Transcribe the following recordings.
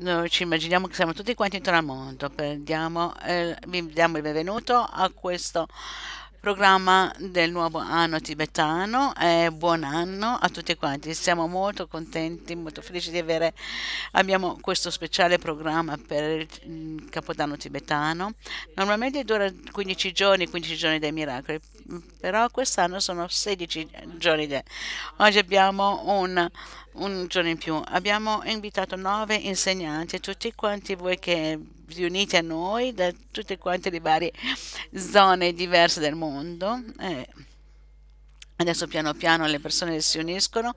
noi ci immaginiamo che siamo tutti quanti in tramonto, Perdiamo, eh, vi diamo il benvenuto a questo programma del nuovo anno tibetano. Eh, buon anno a tutti quanti, siamo molto contenti, molto felici di avere abbiamo questo speciale programma per il mm, Capodanno tibetano. Normalmente dura 15 giorni, 15 giorni dei miracoli, però quest'anno sono 16 giorni. De... Oggi abbiamo un, un giorno in più. Abbiamo invitato nove insegnanti, tutti quanti voi che riuniti a noi da tutte quante le varie zone diverse del mondo. Eh. Adesso piano piano le persone si uniscono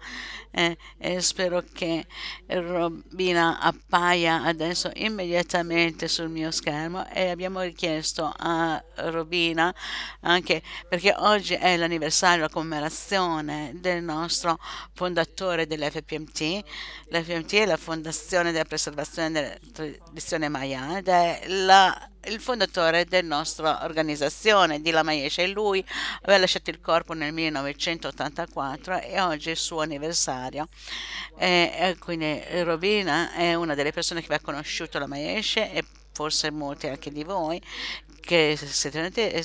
eh, e spero che Robina appaia adesso immediatamente sul mio schermo e abbiamo richiesto a Robina anche perché oggi è l'anniversario, la commemorazione del nostro fondatore dell'FPMT. L'FPMT è la Fondazione della Preservazione della Tradizione Maya ed è la il fondatore della nostra organizzazione, di Lamayesh, e lui aveva lasciato il corpo nel 1984 e oggi è il suo anniversario. E, quindi Robina è una delle persone che aveva conosciuto La Lamayesh e forse molti anche di voi, che sicuramente eh,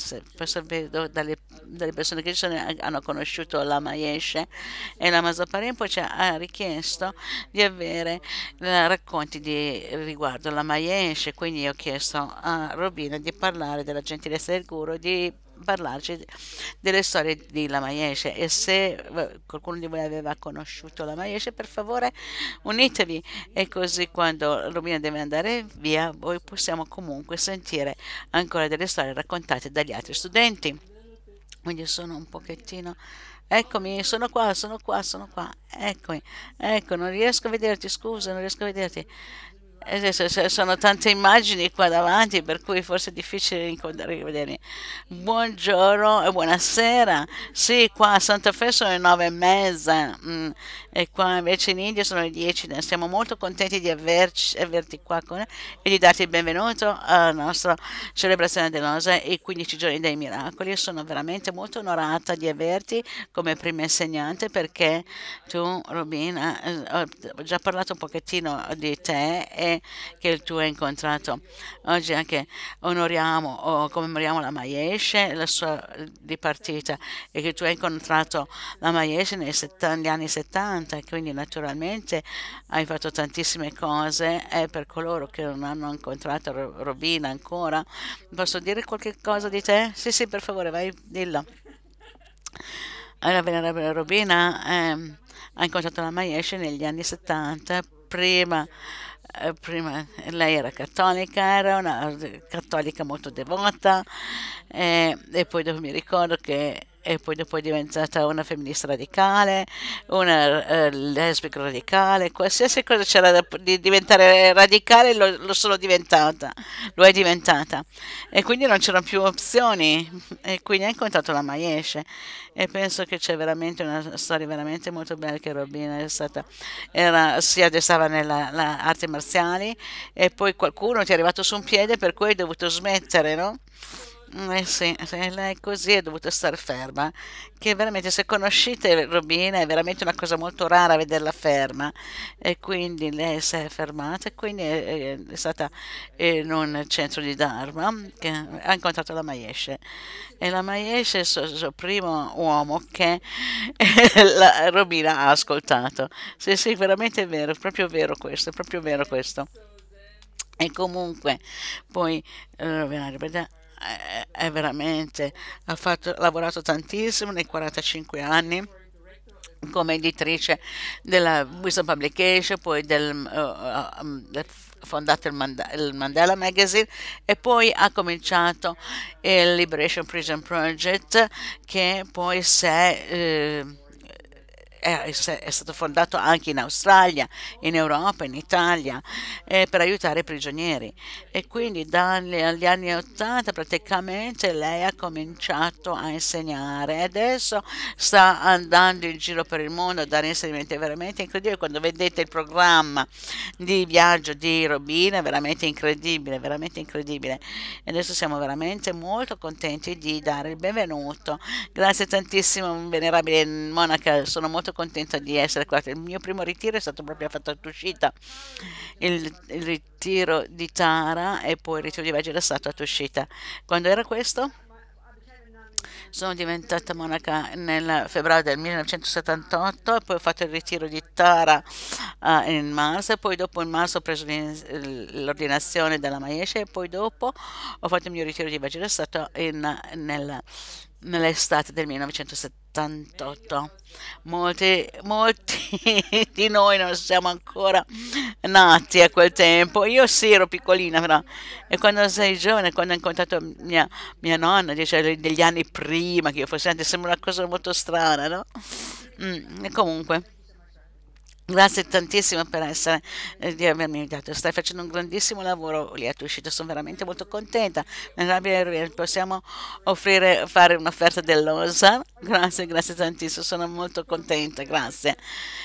dalle, dalle, persone che ci sono eh, hanno conosciuto la Maeshe e la Mazaparimpo ci ha richiesto di avere eh, racconti di, riguardo la Maeshe, quindi ho chiesto a Robina di parlare della gentilezza del guru, di parlarci delle storie di La Maiesce e se eh, qualcuno di voi aveva conosciuto La Maiesce per favore unitevi e così quando Romina deve andare via voi possiamo comunque sentire ancora delle storie raccontate dagli altri studenti quindi sono un pochettino Eccomi, sono qua, sono qua, sono qua. Eccomi, ecco, non riesco a vederti, scusa, non riesco a vederti. Eh, sono tante immagini qua davanti per cui forse è difficile rivederli. Buongiorno e buonasera. Sì, qua a Santa Fe sono le nove e mezza. Mm e qua invece in India sono le 10. Siamo molto contenti di averci, averti qua con, e di darti il benvenuto alla nostra celebrazione dell'OSE i 15 giorni dei miracoli. Sono veramente molto onorata di averti come prima insegnante perché tu, Robina, eh, ho già parlato un pochettino di te e che tu hai incontrato. Oggi anche onoriamo o commemoriamo la Maiesce, la sua eh, dipartita e che tu hai incontrato la Maiesce negli anni 70 60, quindi naturalmente hai fatto tantissime cose e per coloro che non hanno incontrato Robina ancora, posso dire qualche cosa di te? Sì, sì, per favore, vai, dillo. Allora, Venerabile Robina eh, ha incontrato la Maiesh negli anni 70, prima eh, prima lei era cattolica, era una eh, cattolica molto devota e, eh, e poi mi ricordo che e poi dopo è diventata una femminista radicale, una eh, lesbica radicale, qualsiasi cosa c'era da di diventare radicale lo, lo, sono diventata, lo è diventata e quindi non c'erano più opzioni e quindi ha incontrato la Maesce e penso che c'è veramente una storia veramente molto bella che Robina è stata, era, si addestrava nelle arti marziali e poi qualcuno ti è arrivato su un piede per cui hai dovuto smettere, no? Mm, eh sì, lei così è dovuta stare ferma, che veramente se conoscete Robina è veramente una cosa molto rara vederla ferma e quindi lei si è fermata e quindi è, eh, è stata eh, in un centro di Dharma che ha incontrato la Maeshe e la Maeshe è il suo, suo, primo uomo che la, Robina ha ascoltato. Sì, sì, veramente è vero, è proprio vero questo, è proprio vero questo. E comunque poi eh, Robina è, veramente, ha fatto, lavorato tantissimo nei 45 anni come editrice della Wisdom Publication, poi del, uh, um, fondato il, Mand il, Mandela Magazine e poi ha cominciato il Liberation Prison Project che poi si è eh, è, è stato fondato anche in Australia, in Europa, in Italia, eh, per aiutare i prigionieri. E quindi dagli anni 80 praticamente lei ha cominciato a insegnare e adesso sta andando in giro per il mondo a dare insegnamenti veramente incredibili. Quando vedete il programma di viaggio di Robina, è veramente incredibile, veramente incredibile. E adesso siamo veramente molto contenti di dare il benvenuto. Grazie tantissimo, venerabile monaca, sono molto molto contenta di essere qua. Il mio primo ritiro è stato proprio fatto Tushita, il, il ritiro di Tara e poi il ritiro di Vajra è stato ad uscita. Quando era questo? Sono diventata monaca nel febbraio del 1978 e poi ho fatto il ritiro di Tara uh, in marzo e poi dopo in marzo ho preso l'ordinazione della Maesha e poi dopo ho fatto il mio ritiro di stato in, nel nell'estate del 1978. Molti, molti di noi non siamo ancora nati a quel tempo. Io sì, ero piccolina però. E quando sei giovane, quando ho incontrato mia, mia nonna, cioè degli anni prima che io fossi nata, sembra una cosa molto strana, no? Mm, e comunque Grazie tantissimo per essere, eh, di avermi aiutato. Stai facendo un grandissimo lavoro lì a tua uscita. Sono veramente molto contenta. Possiamo offrire, fare un'offerta dell'OSA. Grazie, grazie tantissimo. Sono molto contenta. Grazie.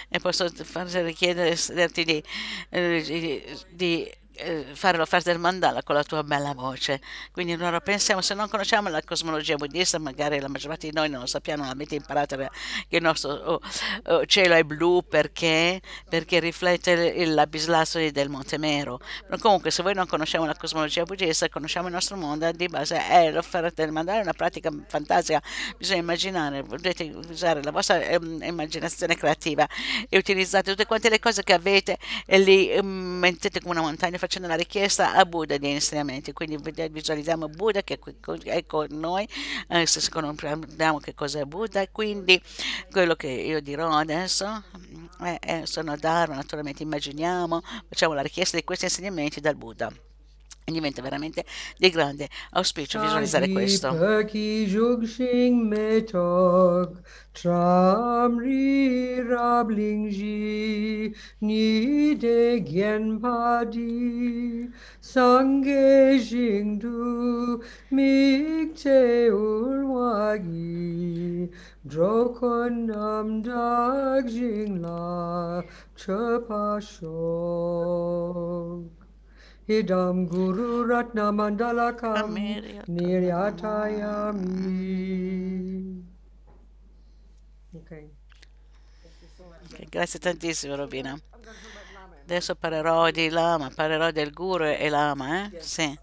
E posso farti richiederti eh, di, di, di eh, fare la fase del mandala con la tua bella voce. Quindi allora pensiamo, se non conosciamo la cosmologia buddista, magari la maggior parte di noi non lo sappiamo, non avete imparato che il nostro oh, oh, cielo è blu perché, perché riflette la bislassoli del Monte Mero. Ma comunque se voi non conosciamo la cosmologia buddista, conosciamo il nostro mondo di base, è l'offerta del mandala, è una pratica fantastica, bisogna immaginare, potete usare la vostra ehm, immaginazione creativa e utilizzate tutte quante le cose che avete e li mm, mettete come una montagna facendo una richiesta a Buddha di insegnamenti, quindi visualizziamo Buddha che è con noi, eh, se comprendiamo che cos'è Buddha, quindi quello che io dirò adesso è, eh, è eh, sono Dharma, naturalmente immaginiamo, facciamo la richiesta di questi insegnamenti dal Buddha e diventa veramente di grande auspicio visualizzare questo. Tram ji ni de ul nam Drokonam jing la chapasho. Idam Guru Ratna Mandalakam Niryatayami. Okay. grazie tantissimo Robina. Adesso parlerò di Lama, parlerò del Guru e Lama, eh? Sì.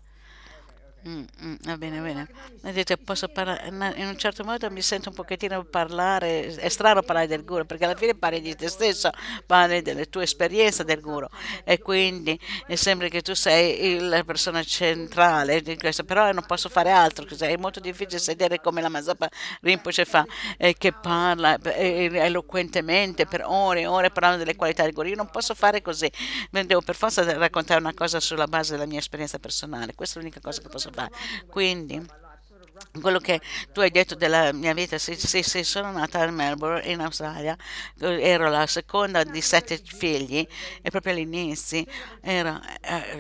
Mm, mm, va bene, va bene. Vedete, posso parlare in un certo modo mi sento un pochettino parlare, è strano parlare del guru perché alla fine parli di te stesso, parli delle tue esperienze del guru e quindi sembra che tu sei la persona centrale di questo, però non posso fare altro, è molto difficile sedere come la Masapa Rinpoche fa, eh, che parla eloquentemente per ore e ore parlando delle qualità del guru, io non posso fare così, devo per forza raccontare una cosa sulla base della mia esperienza personale, questa è l'unica cosa che posso fare. Quindi quello che tu hai detto della mia vita, sì, sì, sì, sono nata a Melbourne in Australia, ero la seconda di sette figli e proprio all'inizio eh,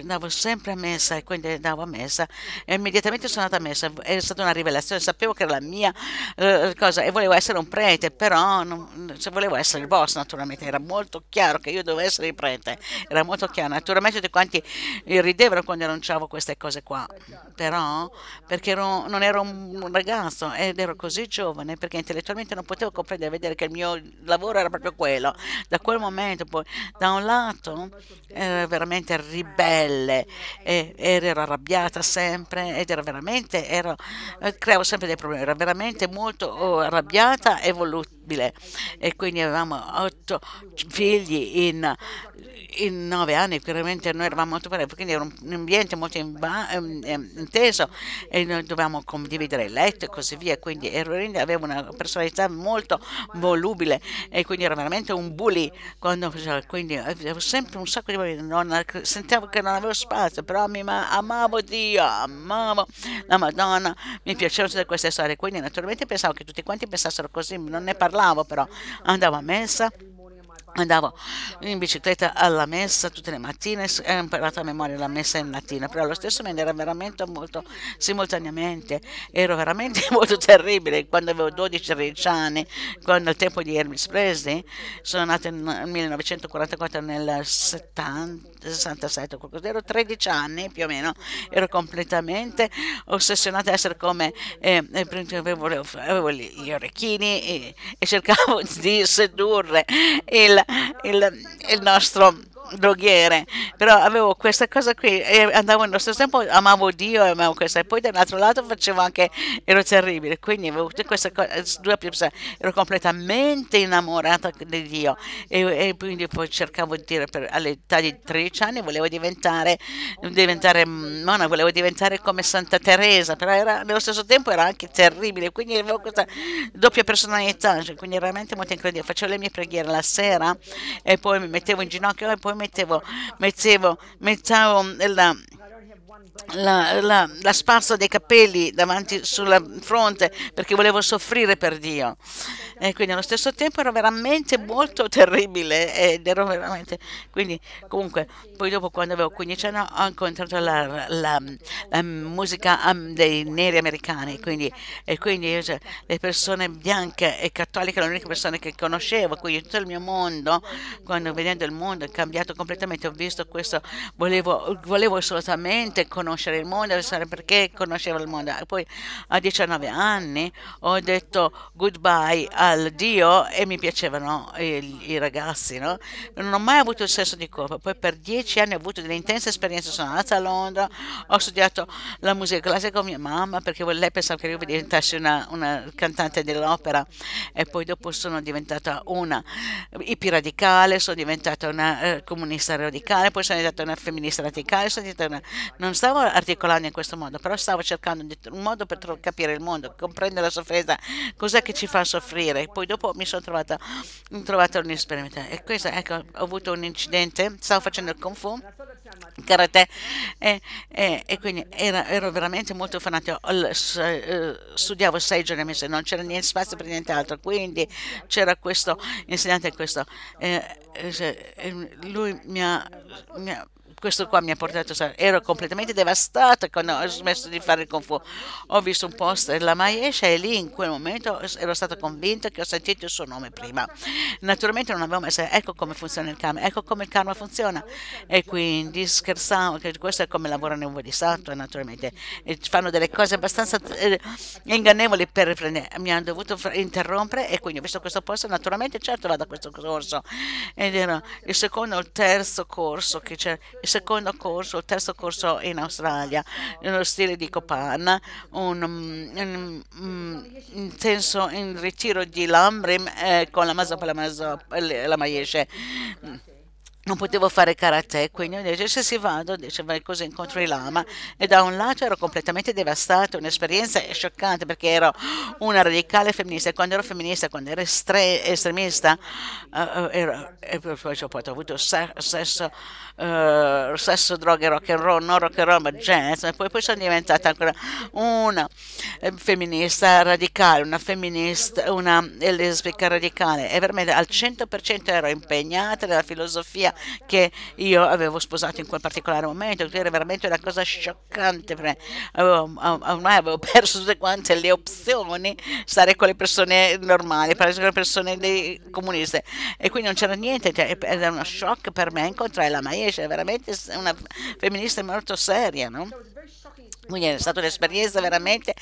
andavo sempre a messa e quindi andavo a messa e immediatamente sono andata a messa, è stata una rivelazione, sapevo che era la mia eh, cosa e volevo essere un prete, però non, se volevo essere il boss naturalmente, era molto chiaro che io dovevo essere il prete, era molto chiaro, naturalmente tutti quanti ridevano quando annunciavo queste cose qua, però perché ero, non ero un un ragazzo ed ero così giovane perché intellettualmente non potevo comprendere, vedere che il mio lavoro era proprio quello. Da quel momento poi, da un lato, ero veramente ribelle, e, ero arrabbiata sempre ed ero veramente, ero, eh, creavo sempre dei problemi, ero veramente molto oh, arrabbiata e voluta terribile e quindi avevamo otto figli in, in nove anni, veramente noi eravamo molto parenti, quindi era un ambiente molto ehm, ehm, intenso e noi dovevamo condividere il letto e così via, quindi Errorin aveva una personalità molto volubile e quindi era veramente un bully, quando, quindi avevo sempre un sacco di non, sentivo che non avevo spazio, però mi amavo Dio, amavo la Madonna, mi piacevano tutte queste storie, quindi naturalmente pensavo che tutti quanti pensassero così, non ne parlavo parlavo però, andavo a messa, andavo in bicicletta alla messa tutte le mattine e ho imparato a memoria la messa in latino però allo stesso momento era veramente molto simultaneamente ero veramente molto terribile quando avevo 12-13 anni quando al tempo di Hermes Presley sono nato nel 1944 nel 70 67 qualcosa, ero 13 anni più o meno, ero completamente ossessionata a essere come, eh, eh avevo, avevo gli orecchini e, e cercavo di sedurre il, il, il nostro droghiere, però avevo questa cosa qui e andavo nello stesso tempo, amavo Dio e amavo questa, e poi dall'altro lato facevo anche, ero terribile, quindi avevo tutte queste cose, due persone, ero completamente innamorata di Dio e, e quindi poi cercavo di dire, per, all'età di 13 anni volevo diventare, diventare nonna, volevo diventare come Santa Teresa, però era, nello stesso tempo era anche terribile, quindi avevo questa doppia personalità, cioè, quindi era veramente molto incredibile, facevo le mie preghiere la sera e poi mi mettevo in ginocchio e poi mettevo, mettevo, mettevo la, la, la, la, sparsa dei capelli davanti sulla fronte perché volevo soffrire per Dio. E quindi allo stesso tempo ero veramente molto terribile ed ero veramente... Quindi comunque poi dopo quando avevo 15 anni ho incontrato la, la musica um, dei neri americani quindi, e quindi cioè, le persone bianche e cattoliche erano le uniche persone che conoscevo, quindi tutto il mio mondo, quando vedendo il mondo è cambiato completamente, ho visto questo, volevo, volevo assolutamente conoscere conoscere il mondo, pensare perché conoscevo il mondo. poi a 19 anni ho detto goodbye al Dio e mi piacevano i, i ragazzi, no? Non ho mai avuto il senso di colpa. Poi per dieci anni ho avuto delle intense esperienze. Sono andata a Londra, ho studiato la musica classica con mia mamma perché lei pensava che io diventassi una, una cantante dell'opera e poi dopo sono diventata una ipiradicale, sono diventata una eh, comunista radicale, poi sono diventata una femminista radicale, sono diventata una... non stavo articolando in questo modo, però stavo cercando un modo per capire il mondo, comprendere la sofferenza, cos'è che ci fa soffrire. Poi dopo mi sono trovata, trovata un'esperienza. E questo, ecco, ho avuto un incidente, stavo facendo il Kung Fu, karate, e, e, e quindi era, ero veramente molto fanatico. Eh, studiavo sei giorni a mese, non c'era niente spazio per nient'altro, quindi c'era questo insegnante, questo. Eh, eh, eh lui mi ha, mi ha questo qua mi ha portato, ero completamente devastata quando ho smesso di fare il Kung Fu. Ho visto un poster della Maesha e lì in quel momento ero stata convinta che ho sentito il suo nome prima. Naturalmente non avevo mai detto, ecco come funziona il karma, ecco come il karma funziona. E quindi scherzavo, che questo è come lavorano in Bodhisattva naturalmente. E fanno delle cose abbastanza eh, ingannevoli per riprendere. Mi hanno dovuto interrompere e quindi ho visto questo poster, naturalmente certo vado a questo corso. Ed era il secondo o il terzo corso che c'era secondo corso, il terzo corso in Australia, nello stile di Copan, un, mm, un, un mm, intenso in ritiro di Lambrim eh, con la Masa per la Mazza, la Maiesce non potevo fare karate, quindi ho detto se si vado, dice vai così incontro i lama. E da un lato ero completamente devastata, un'esperienza scioccante perché ero una radicale femminista e quando ero femminista, quando ero estre estremista, uh, ero, e poi ho avuto sesso, uh, sesso, droghe, rock and roll, non rock and roll, ma jazz, e poi, poi sono diventata ancora una femminista radicale, una femminista, una lesbica radicale e veramente al 100% ero impegnata nella filosofia che io avevo sposato in quel particolare momento, che era veramente una cosa scioccante per me. ormai avevo perso tutte quante le opzioni, stare con le persone normali, parlare con le persone dei comuniste e quindi non c'era niente, cioè, era uno shock per me incontrare la Maesha, veramente una femminista molto seria, no? Quindi è stata un'esperienza veramente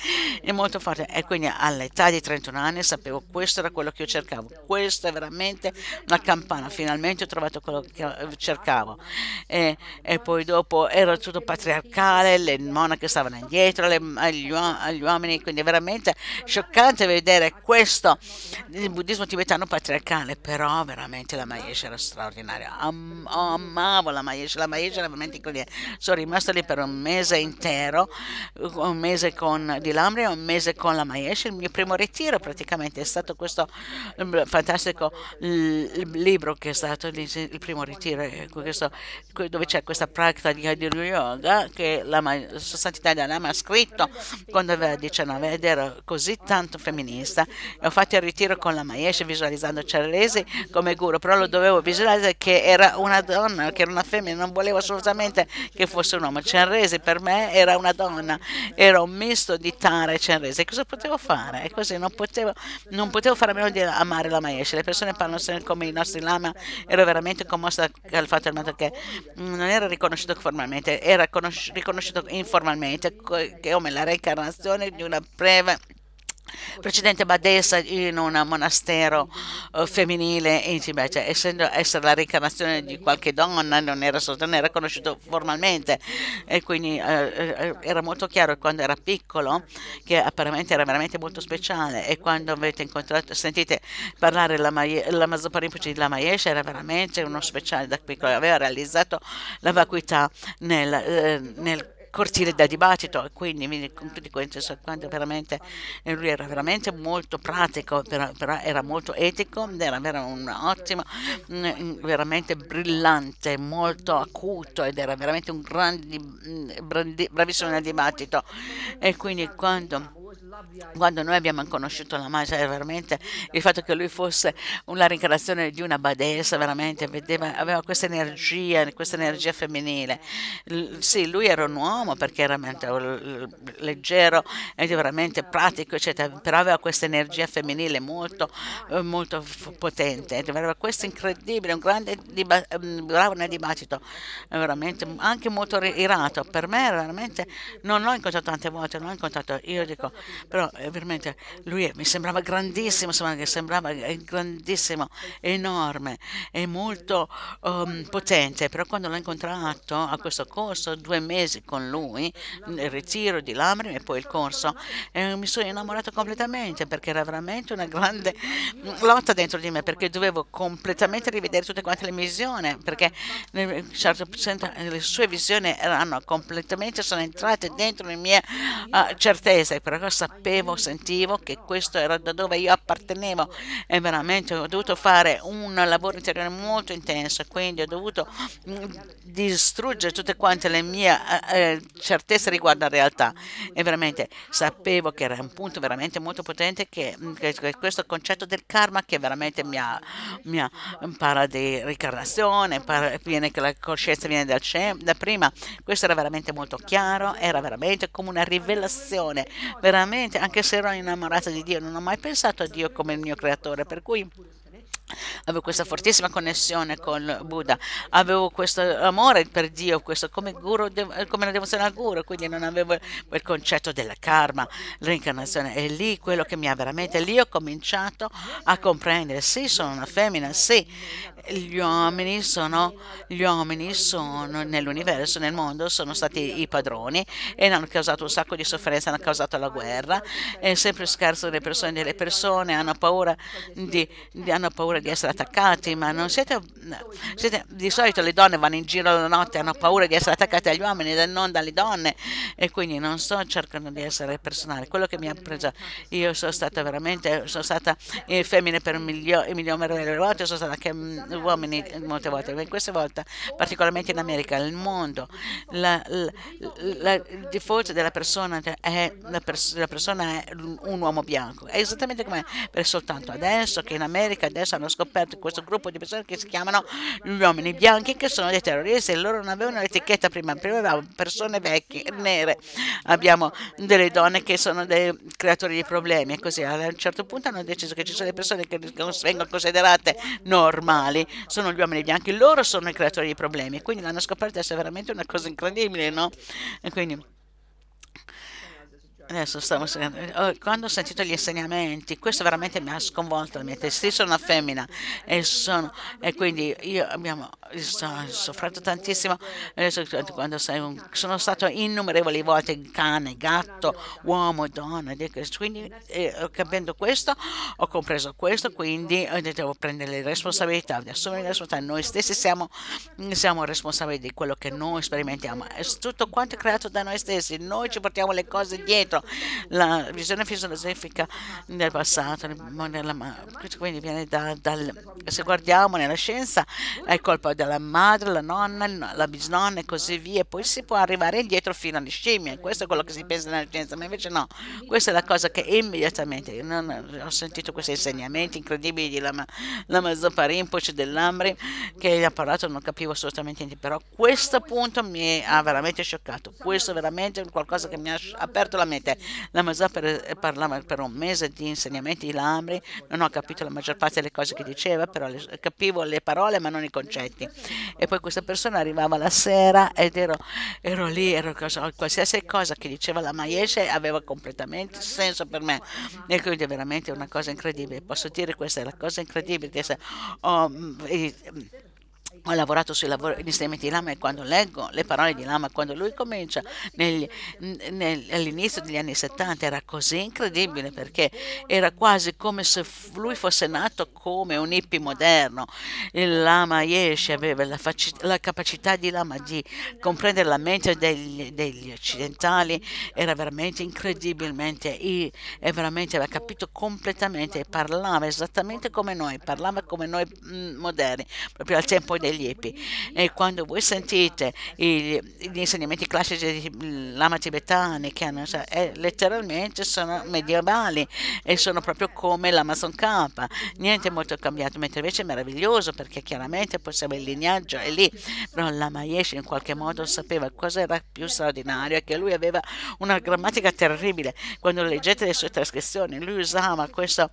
eh, molto forte e quindi all'età di 31 anni sapevo questo era quello che io cercavo, questa è veramente una campana, finalmente ho trovato quello che cercavo. E, e poi dopo era tutto patriarcale, le monache stavano indietro le, agli, agli, uomini, quindi è veramente scioccante vedere questo, il buddismo tibetano patriarcale, però veramente la Maesha era straordinaria, Am, amavo la Maesha, la Maesha era veramente incredibile, sono rimasto lì per un mese intero un mese con di Lambria, un mese con la Maiesh, il mio primo ritiro praticamente è stato questo mm, fantastico libro che è stato il primo ritiro, eh, questo, dove c'è questa pratica di Hadir Yoga che la Sua Santità Dhanama ha scritto quando aveva 19 ed era così tanto femminista. E ho fatto il ritiro con la Maiesh visualizzando Cerlesi come guru, però lo dovevo visualizzare che era una donna, che era una femmina, non volevo assolutamente che fosse un uomo. Cerlesi per me era una donna, era un misto di tara e cenrese, cosa potevo fare? E così non potevo, non potevo fare a meno di amare la maestra. Le persone parlano sempre come i nostri lama, ero veramente commossa dal fatto che mm, non era riconosciuto formalmente, era riconosciuto informalmente come la reincarnazione di una breve precedente badessa in un monastero eh, femminile in Tibet, cioè, essendo essere la reincarnazione di qualche donna non era, non era conosciuto formalmente e quindi eh, eh era molto chiaro quando era piccolo che apparentemente era veramente molto speciale e quando avete incontrato, sentite parlare la, la di Lama Yesha era veramente uno speciale da piccolo, aveva realizzato la vacuità nel, eh, nel cortile da dibattito e quindi con tutti questi cioè, quando veramente lui era veramente molto pratico, era molto etico, era un ottimo, mm, mm, veramente brillante, molto acuto ed era veramente un grande, mm, bravissimo nel dibattito e quindi quando quando noi abbiamo conosciuto la magia, eh, veramente il fatto che lui fosse una rincarnazione di una badessa, veramente vedeva, aveva questa energia, questa energia femminile. L sì, lui era un uomo perché era leggero era veramente pratico, eccetera, però aveva questa energia femminile molto, eh, molto potente, aveva questo incredibile, un grande diba grande mm, dibattito, eh, veramente anche molto irato. Per me veramente non l'ho incontrato tante volte, non l'ho incontrato, io dico, però però eh, veramente lui è, mi sembrava grandissimo, sembrava eh, grandissimo, enorme e molto um, potente, però quando l'ho incontrato a questo corso, due mesi con lui, il ritiro di lacrime e poi il corso, eh, mi sono innamorato completamente perché era veramente una grande mm, lotta dentro di me, perché dovevo completamente rivedere tutte quante le visioni, perché certo, eh, le sue visioni erano completamente, sono entrate dentro le mie uh, certezze, però sapevo sapevo, sentivo che questo era da dove io appartenevo e veramente ho dovuto fare un lavoro interiore molto intenso, quindi ho dovuto mm, distruggere tutte quante le mie eh, eh, certezze riguardo alla realtà e veramente sapevo che era un punto veramente molto potente che, mm, che questo concetto del karma che veramente mi ha, mi ha parla di ricarnazione, parla, viene che la coscienza viene dal da prima, questo era veramente molto chiaro, era veramente come una rivelazione, veramente veramente, anche se ero innamorata di Dio, non ho mai pensato a Dio come il mio creatore, per cui avevo questa fortissima connessione con Buddha, avevo questo amore per Dio, questo come, guru, eh, come una devozione al guru, quindi non avevo quel concetto della karma, l'incarnazione, E lì quello che mi ha veramente, lì ho cominciato a comprendere, sì, sono una femmina, sì, gli uomini sono, sono nell'universo, nel mondo, sono stati i padroni e hanno causato un sacco di sofferenza, hanno causato la guerra, è sempre scarso le persone, le persone hanno paura di, di, hanno paura di essere attaccati, ma non siete, siete, di solito le donne vanno in giro la notte, hanno paura di essere attaccate agli uomini e non dalle donne e quindi non sto cercando di essere personale, Quello che mi ha preso, io sono stata veramente, sono stata eh, femmina per milioni, milioni di volte, sono stata anche mm, uomini molte volte, ma questa volta particolarmente in America, il mondo, la, la, la, il default della persona è, la pers persona è un uomo bianco. È esattamente come per soltanto adesso che in America adesso hanno scoperto questo gruppo di persone che si chiamano gli uomini bianchi che sono dei terroristi e loro non avevano l'etichetta prima, prima avevamo persone vecchie, nere, abbiamo delle donne che sono dei creatori di problemi e così a un certo punto hanno deciso che ci sono delle persone che non vengono considerate normali sono gli uomini bianchi, loro sono i creatori dei problemi, quindi l'hanno scoperto essere veramente una cosa incredibile, no? E quindi... Adesso stavo oh, quando ho sentito gli insegnamenti, questo veramente mi ha sconvolto la mia testa. Io sono una femmina e, sono, e quindi io abbiamo, sono soffrito tantissimo cioè, quando sono stato innumerevoli volte in cane, gatto, uomo, donna, quindi eh, capendo questo ho compreso questo, quindi eh, devo prendere le responsabilità, assumere le responsabilità, noi stessi siamo, siamo, responsabili di quello che noi sperimentiamo, è tutto quanto è creato da noi stessi, noi ci portiamo le cose dietro, la visione filosofica del passato, nella, quindi viene da, dal, se guardiamo nella scienza è colpa della madre, la nonna, la bisnonna e così via, poi si può arrivare indietro fino alle scimmie, questo è quello che si pensa nella scienza, ma invece no, questa è la cosa che immediatamente, non, ho sentito questi insegnamenti incredibili di Lama, Lama Zoparimpoci dell'Amri, che gli ha parlato non capivo assolutamente niente, però questo punto mi ha veramente scioccato, questo veramente è qualcosa che mi ha aperto la mente, Lama Zoparimpoci eh, parlava per un mese di insegnamenti di Lamri, non ho capito la maggior parte delle cose che diceva, però le, capivo le parole ma non i concetti e poi questa persona arrivava la sera ed ero, ero lì, ero, qualsiasi cosa che diceva la Maiesce aveva completamente senso per me e quindi è veramente una cosa incredibile, posso dire questa è la cosa incredibile, di essere, oh, mm, e, mm, ho lavorato sui lavori, di insegnamenti di Lama e quando leggo le parole di Lama, quando lui comincia negli, nel, all'inizio degli anni 70 era così incredibile perché era quasi come se lui fosse nato come un hippie moderno. Il Lama Yeshe aveva la, faci- la capacità di Lama di comprendere la mente degli, degli occidentali, era veramente incredibilmente, e veramente aveva capito completamente e parlava esattamente come noi, parlava come noi mm, moderni, proprio al tempo dei degli hippie. E quando voi sentite gli, gli insegnamenti classici di lama tibetani, che hanno, è, eh, letteralmente sono medievali e sono proprio come l'Amazon K. Niente molto cambiato, mentre invece è meraviglioso perché chiaramente possiamo il lignaggio è lì, però Lama Yeshe in qualche modo sapeva cosa era più straordinario è che lui aveva una grammatica terribile. Quando leggete le sue trascrizioni, lui usava questo,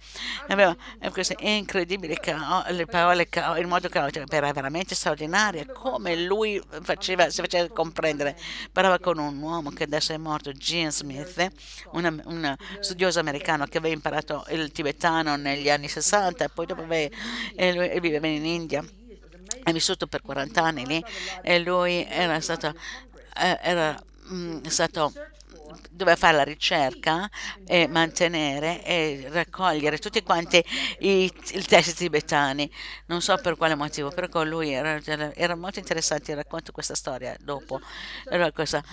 aveva eh, queste incredibili le parole, il modo caotico, era veramente veramente straordinaria, come lui faceva, si faceva comprendere. Parlava con un uomo che adesso è morto, Gene Smith, un studioso americano che aveva imparato il tibetano negli anni 60 e poi dopo aveva, e lui, viveva in India. Ha vissuto per 40 anni lì e lui era stato, eh, era mm, stato doveva fare la ricerca e mantenere e raccogliere tutti quanti i, i testi tibetani. Non so per quale motivo, però con lui era, era molto interessante. Racconto questa storia dopo. Allora, questa,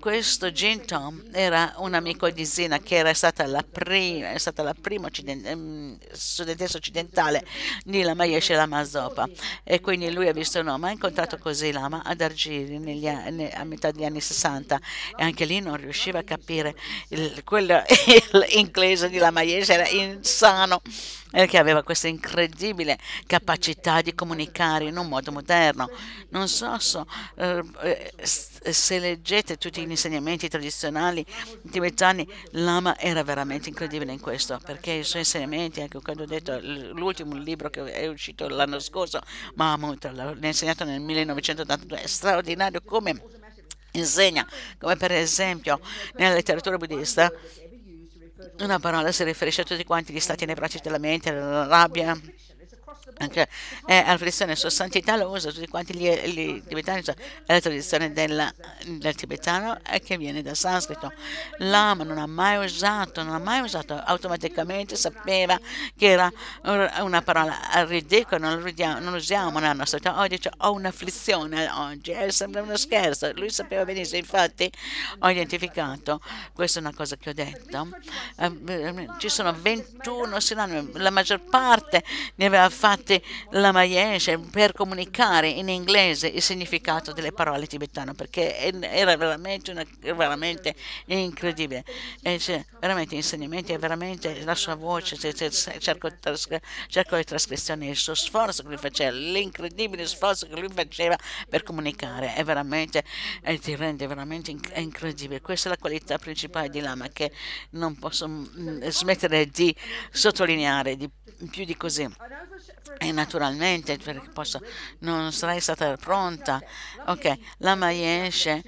questo Jin Tom era un amico di Zina che era stata la prima, stata la prima occident- ehm, studentessa occidentale di Lama Yeshe Lama Zopa. E quindi lui ha visto Noma, ha incontrato così Lama ad Argiri negli, a metà degli anni 60 e anche lì non riusciva a capire il, quello, l'inglese di Lamaies era insano perché eh, aveva questa incredibile capacità di comunicare in un modo moderno. Non so, so eh, eh, se leggete tutti gli insegnamenti tradizionali tibetani, Lama era veramente incredibile in questo, perché i suoi insegnamenti, anche ecco, quando ho detto l'ultimo libro che è uscito l'anno scorso, Mahamut l'ha insegnato nel 1982, è straordinario come insegna, come per esempio nella letteratura buddista, una parola si riferisce a tutti quanti gli stati nei bracci della mente, la rabbia, anche eh, alla tradizione sua santità lo usa tutti quanti gli, gli tibetani cioè, è la tradizione della, del tibetano eh, che viene dal sanscrito lama non ha mai usato non ha mai usato automaticamente sapeva che era una parola ridicola non, ridiamo, non usiamo nella nostra vita oggi cioè, ho un'afflizione oggi è eh, sempre uno scherzo lui sapeva benissimo infatti ho identificato questa è una cosa che ho detto ehm, ci sono 21 sinonimi la maggior parte ne aveva fatto tutti la Maiesh per comunicare in inglese il significato delle parole tibetane perché era veramente, una, veramente incredibile. E cioè, veramente insegnamenti è veramente la sua voce, cerco, cerco le trascrizioni, il suo sforzo che lui faceva, l'incredibile sforzo che lui faceva per comunicare è veramente, è, ti rende veramente inc- incredibile. Questa è la qualità principale di Lama che non posso mh, mm, smettere di sottolineare di, più di così. E naturalmente, perché posso, non sarei stata pronta. Ok, la Maiesh, eh,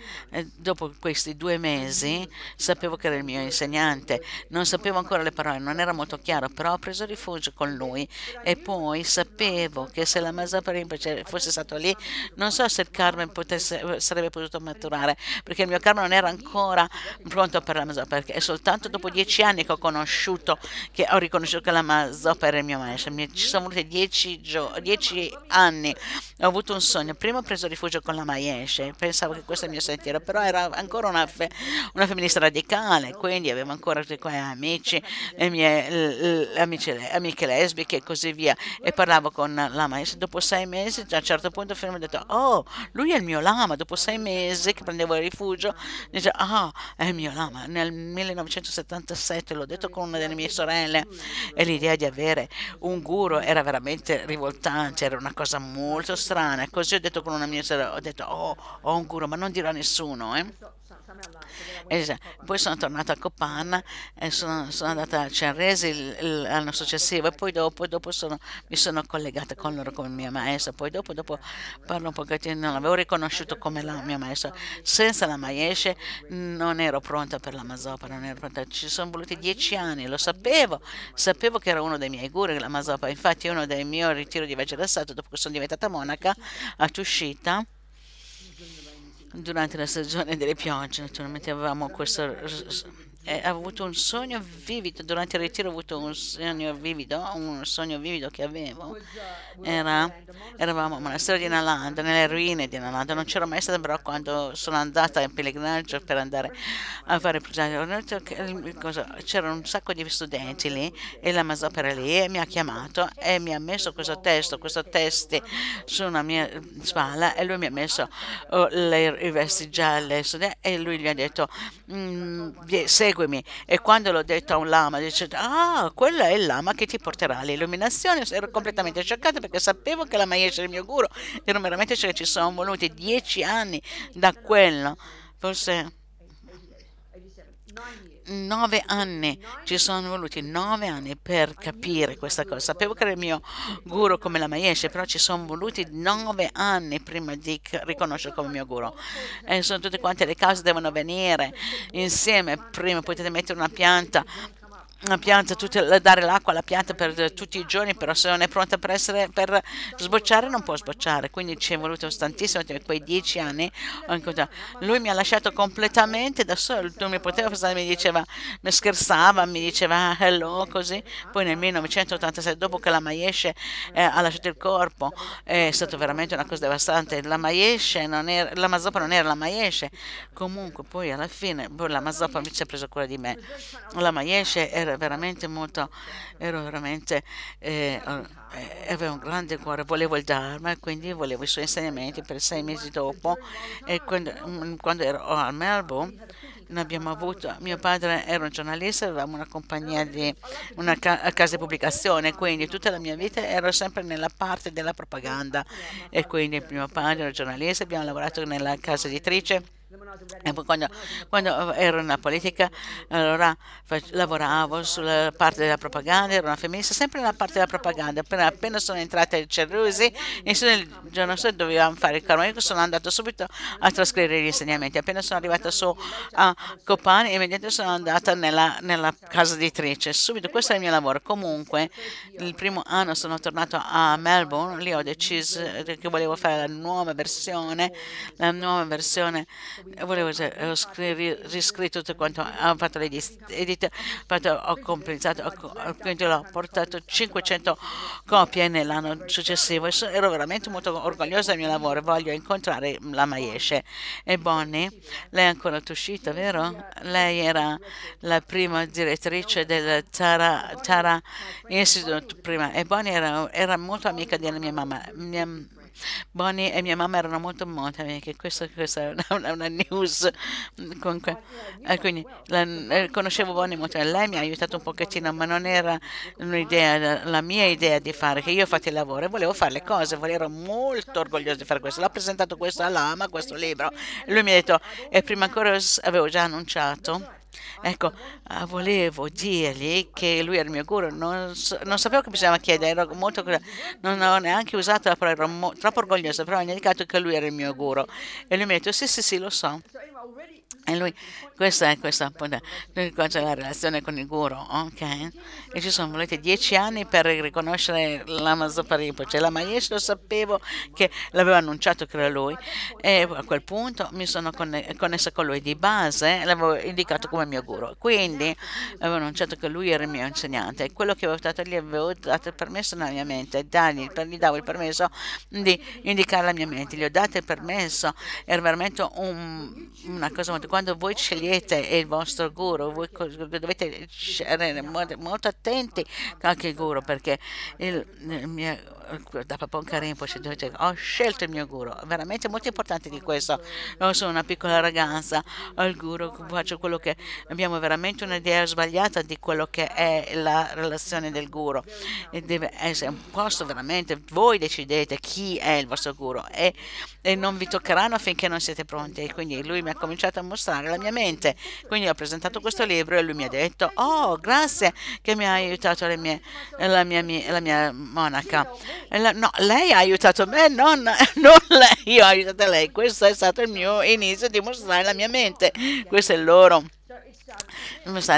dopo questi due mesi, sapevo che era il mio insegnante, non sapevo ancora le parole, non era molto chiaro, però ho preso rifugio con lui e poi sapevo che se la Masapa fosse stato lì, non so se il Carmen potesse, sarebbe potuto maturare, perché il mio Carmen non era ancora pronto per la Masapa, perché è soltanto dopo dieci anni che ho conosciuto, che ho riconosciuto che la Masapa era il mio maestro. Ci sono volute dieci dieci, dieci, anni ho avuto un sogno. Prima ho preso rifugio con la Maiesce, pensavo che questo è il mio sentiero, però era ancora una, fe, una femminista radicale, quindi avevo ancora tutti quei amici, le mie l, l, amici, amiche lesbiche e così via. E parlavo con la Maiesce. Dopo sei mesi, a un certo punto, il ha detto, oh, lui è il mio lama. Dopo sei mesi che prendevo il rifugio, dice, ah, oh, è il mio lama. Nel 1977 l'ho detto con una delle mie sorelle e l'idea di avere un guru era veramente veramente rivoltante, era una cosa molto strana. Così ho detto con una mia sorella, ho detto, oh, ho un guru, ma non dirà a nessuno, eh. Esatto. Poi sono tornata a Copanna, eh, sono, sono, andata a Cerresi l'anno successivo e poi dopo, dopo sono, mi sono collegata con loro come mia maestra, poi dopo, dopo parlo un pochettino, non l'avevo riconosciuto come la mia maestra. Senza la Maesce non ero pronta per la Mazopa, non ero pronta. Ci sono voluti dieci anni, lo sapevo, sapevo che era uno dei miei guru la Mazopa, infatti uno dei miei ritiri di Vajrasattva, dopo che sono diventata monaca, a Tushita, durante la stagione delle piogge naturalmente avevamo questo eh, ha avuto un sogno vivido, durante il ritiro ho avuto un sogno vivido, un sogno vivido che avevo, Era, eravamo a monastero di Nalanda, nelle ruine di Nalanda, non c'ero mai stata però quando sono andata in pellegrinaggio per andare a fare il c'era un sacco di studenti lì e la Masopera lì e mi ha chiamato e mi ha messo questo testo, questo test sulla mia spalla e lui mi ha messo oh, le, i vesti gialli e lui gli ha detto mm, segui seguimi. E quando l'ho detto a un lama, dice, ah, quella è il lama che ti porterà all'illuminazione. Ero completamente scioccata perché sapevo che la maestra il mio guru, ero veramente cioè, ci sono voluti dieci anni da quello. Forse nove anni, ci sono voluti nove anni per capire questa cosa. Sapevo che era il mio guru come la Maesha, però ci sono voluti nove anni prima di riconoscerlo come mio guru. E sono tutte quante le cause devono venire insieme. Prima potete mettere una pianta la pianta, tutti, dare l'acqua alla pianta per tutti i giorni, però se non è pronta per, essere, per sbocciare non può sbocciare, quindi ci è voluto tantissimo, quei dieci anni Lui mi ha lasciato completamente da solo, non mi poteva passare, mi diceva, mi scherzava, mi diceva hello, così. Poi nel 1986, dopo che la Maiesce eh, ha lasciato il corpo, è stata veramente una cosa devastante. La Maiesce non era, la Mazzopa non era la Maiesce, comunque poi alla fine poi la Mazzopa invece ha preso cura di me. La Maiesce era era veramente molto, ero veramente, eh, eh aveva un grande cuore, volevo il Dharma e quindi volevo i suoi insegnamenti per sei mesi dopo. E quando, mm, quando ero a Melbourne, Avuto, mio padre era un giornalista, avevamo una compagnia di una ca casa di pubblicazione, quindi tutta la mia vita ero sempre nella parte della propaganda e quindi mio padre era un giornalista, abbiamo lavorato nella casa editrice quando, quando, ero in politica, allora lavoravo sulla parte della propaganda, ero una femminista, sempre nella parte della propaganda. Appena, appena sono entrata in Cerrusi, il giorno stesso dovevamo fare il canonico, sono andato subito a trascrivere gli insegnamenti. Appena sono arrivata su a Copani, immediatamente sono andata nella, nella casa editrice. Subito, questo è il mio lavoro. Comunque, il primo anno sono tornato a Melbourne, lì ho deciso che volevo fare la nuova versione, la nuova versione volevo eh, riscritto tutto quanto hanno fatto le edit, ho compensato, quindi l'ho portato 500 copie nell'anno successivo ero veramente molto orgogliosa del mio lavoro, voglio incontrare la Maiesce. E Bonnie, lei è ancora uscita, vero? Lei era la prima direttrice del Tara, Tara Institute prima e Bonnie era, era molto amica di mia mamma. Mia, Bonnie e mia mamma erano molto motivi, eh, che questa, è una, una news. Con, eh, quindi la, eh, conoscevo Bonnie molto, lei mi ha aiutato un pochettino, ma non era un'idea, la mia idea di fare, che io ho fatto il lavoro e volevo fare le cose, ero molto orgoglioso di fare questo. L'ho presentato questo all'AMA, questo libro, e lui mi ha detto, e prima ancora avevo già annunciato Ecco, ah, volevo dirgli che lui era il mio guru, non, non sapevo che bisognava chiedere, molto, non ho neanche usato la parola, ero troppo orgogliosa, però mi ha indicato che lui era il mio guru. E lui mi ha detto, sì, sì, sì, lo so. E lui, questa è questa, lui qua c'è la relazione con il guru, ok? E ci sono voluti dieci anni per riconoscere Lama Zapparipoce. la Yesh cioè lo sapevo che l'aveva annunciato che era lui. E a quel punto mi sono connessa con lui di base, l'avevo indicato come mio guru. Quindi avevo annunciato che lui era il mio insegnante. E quello che avevo dato lì avevo dato il permesso nella mia mente, Dagli, gli davo il permesso di indicare la mia mente. Gli ho dato il permesso, era veramente un, una cosa molto quando voi scegliete il vostro guru, voi dovete essere molto attenti anche il guru, perché il, il mio, da Papon Karim ho scelto il mio guru, è veramente molto importante di questo. Io sono una piccola ragazza, ho il guru, faccio quello che abbiamo veramente un'idea sbagliata di quello che è la relazione del guru. E deve essere un posto veramente, voi decidete chi è il vostro guru e, e non vi toccheranno finché non siete pronti. quindi lui mi ha cominciato a mostrare illustrare la mia mente. Quindi ho presentato questo libro e lui mi ha detto, oh grazie che mi ha aiutato mie, la, mia, la, mia, monaca. La, no, lei ha aiutato me, non, non lei, io ho aiutato lei. Questo è stato il mio inizio di mostrare la mia mente. Questo è il loro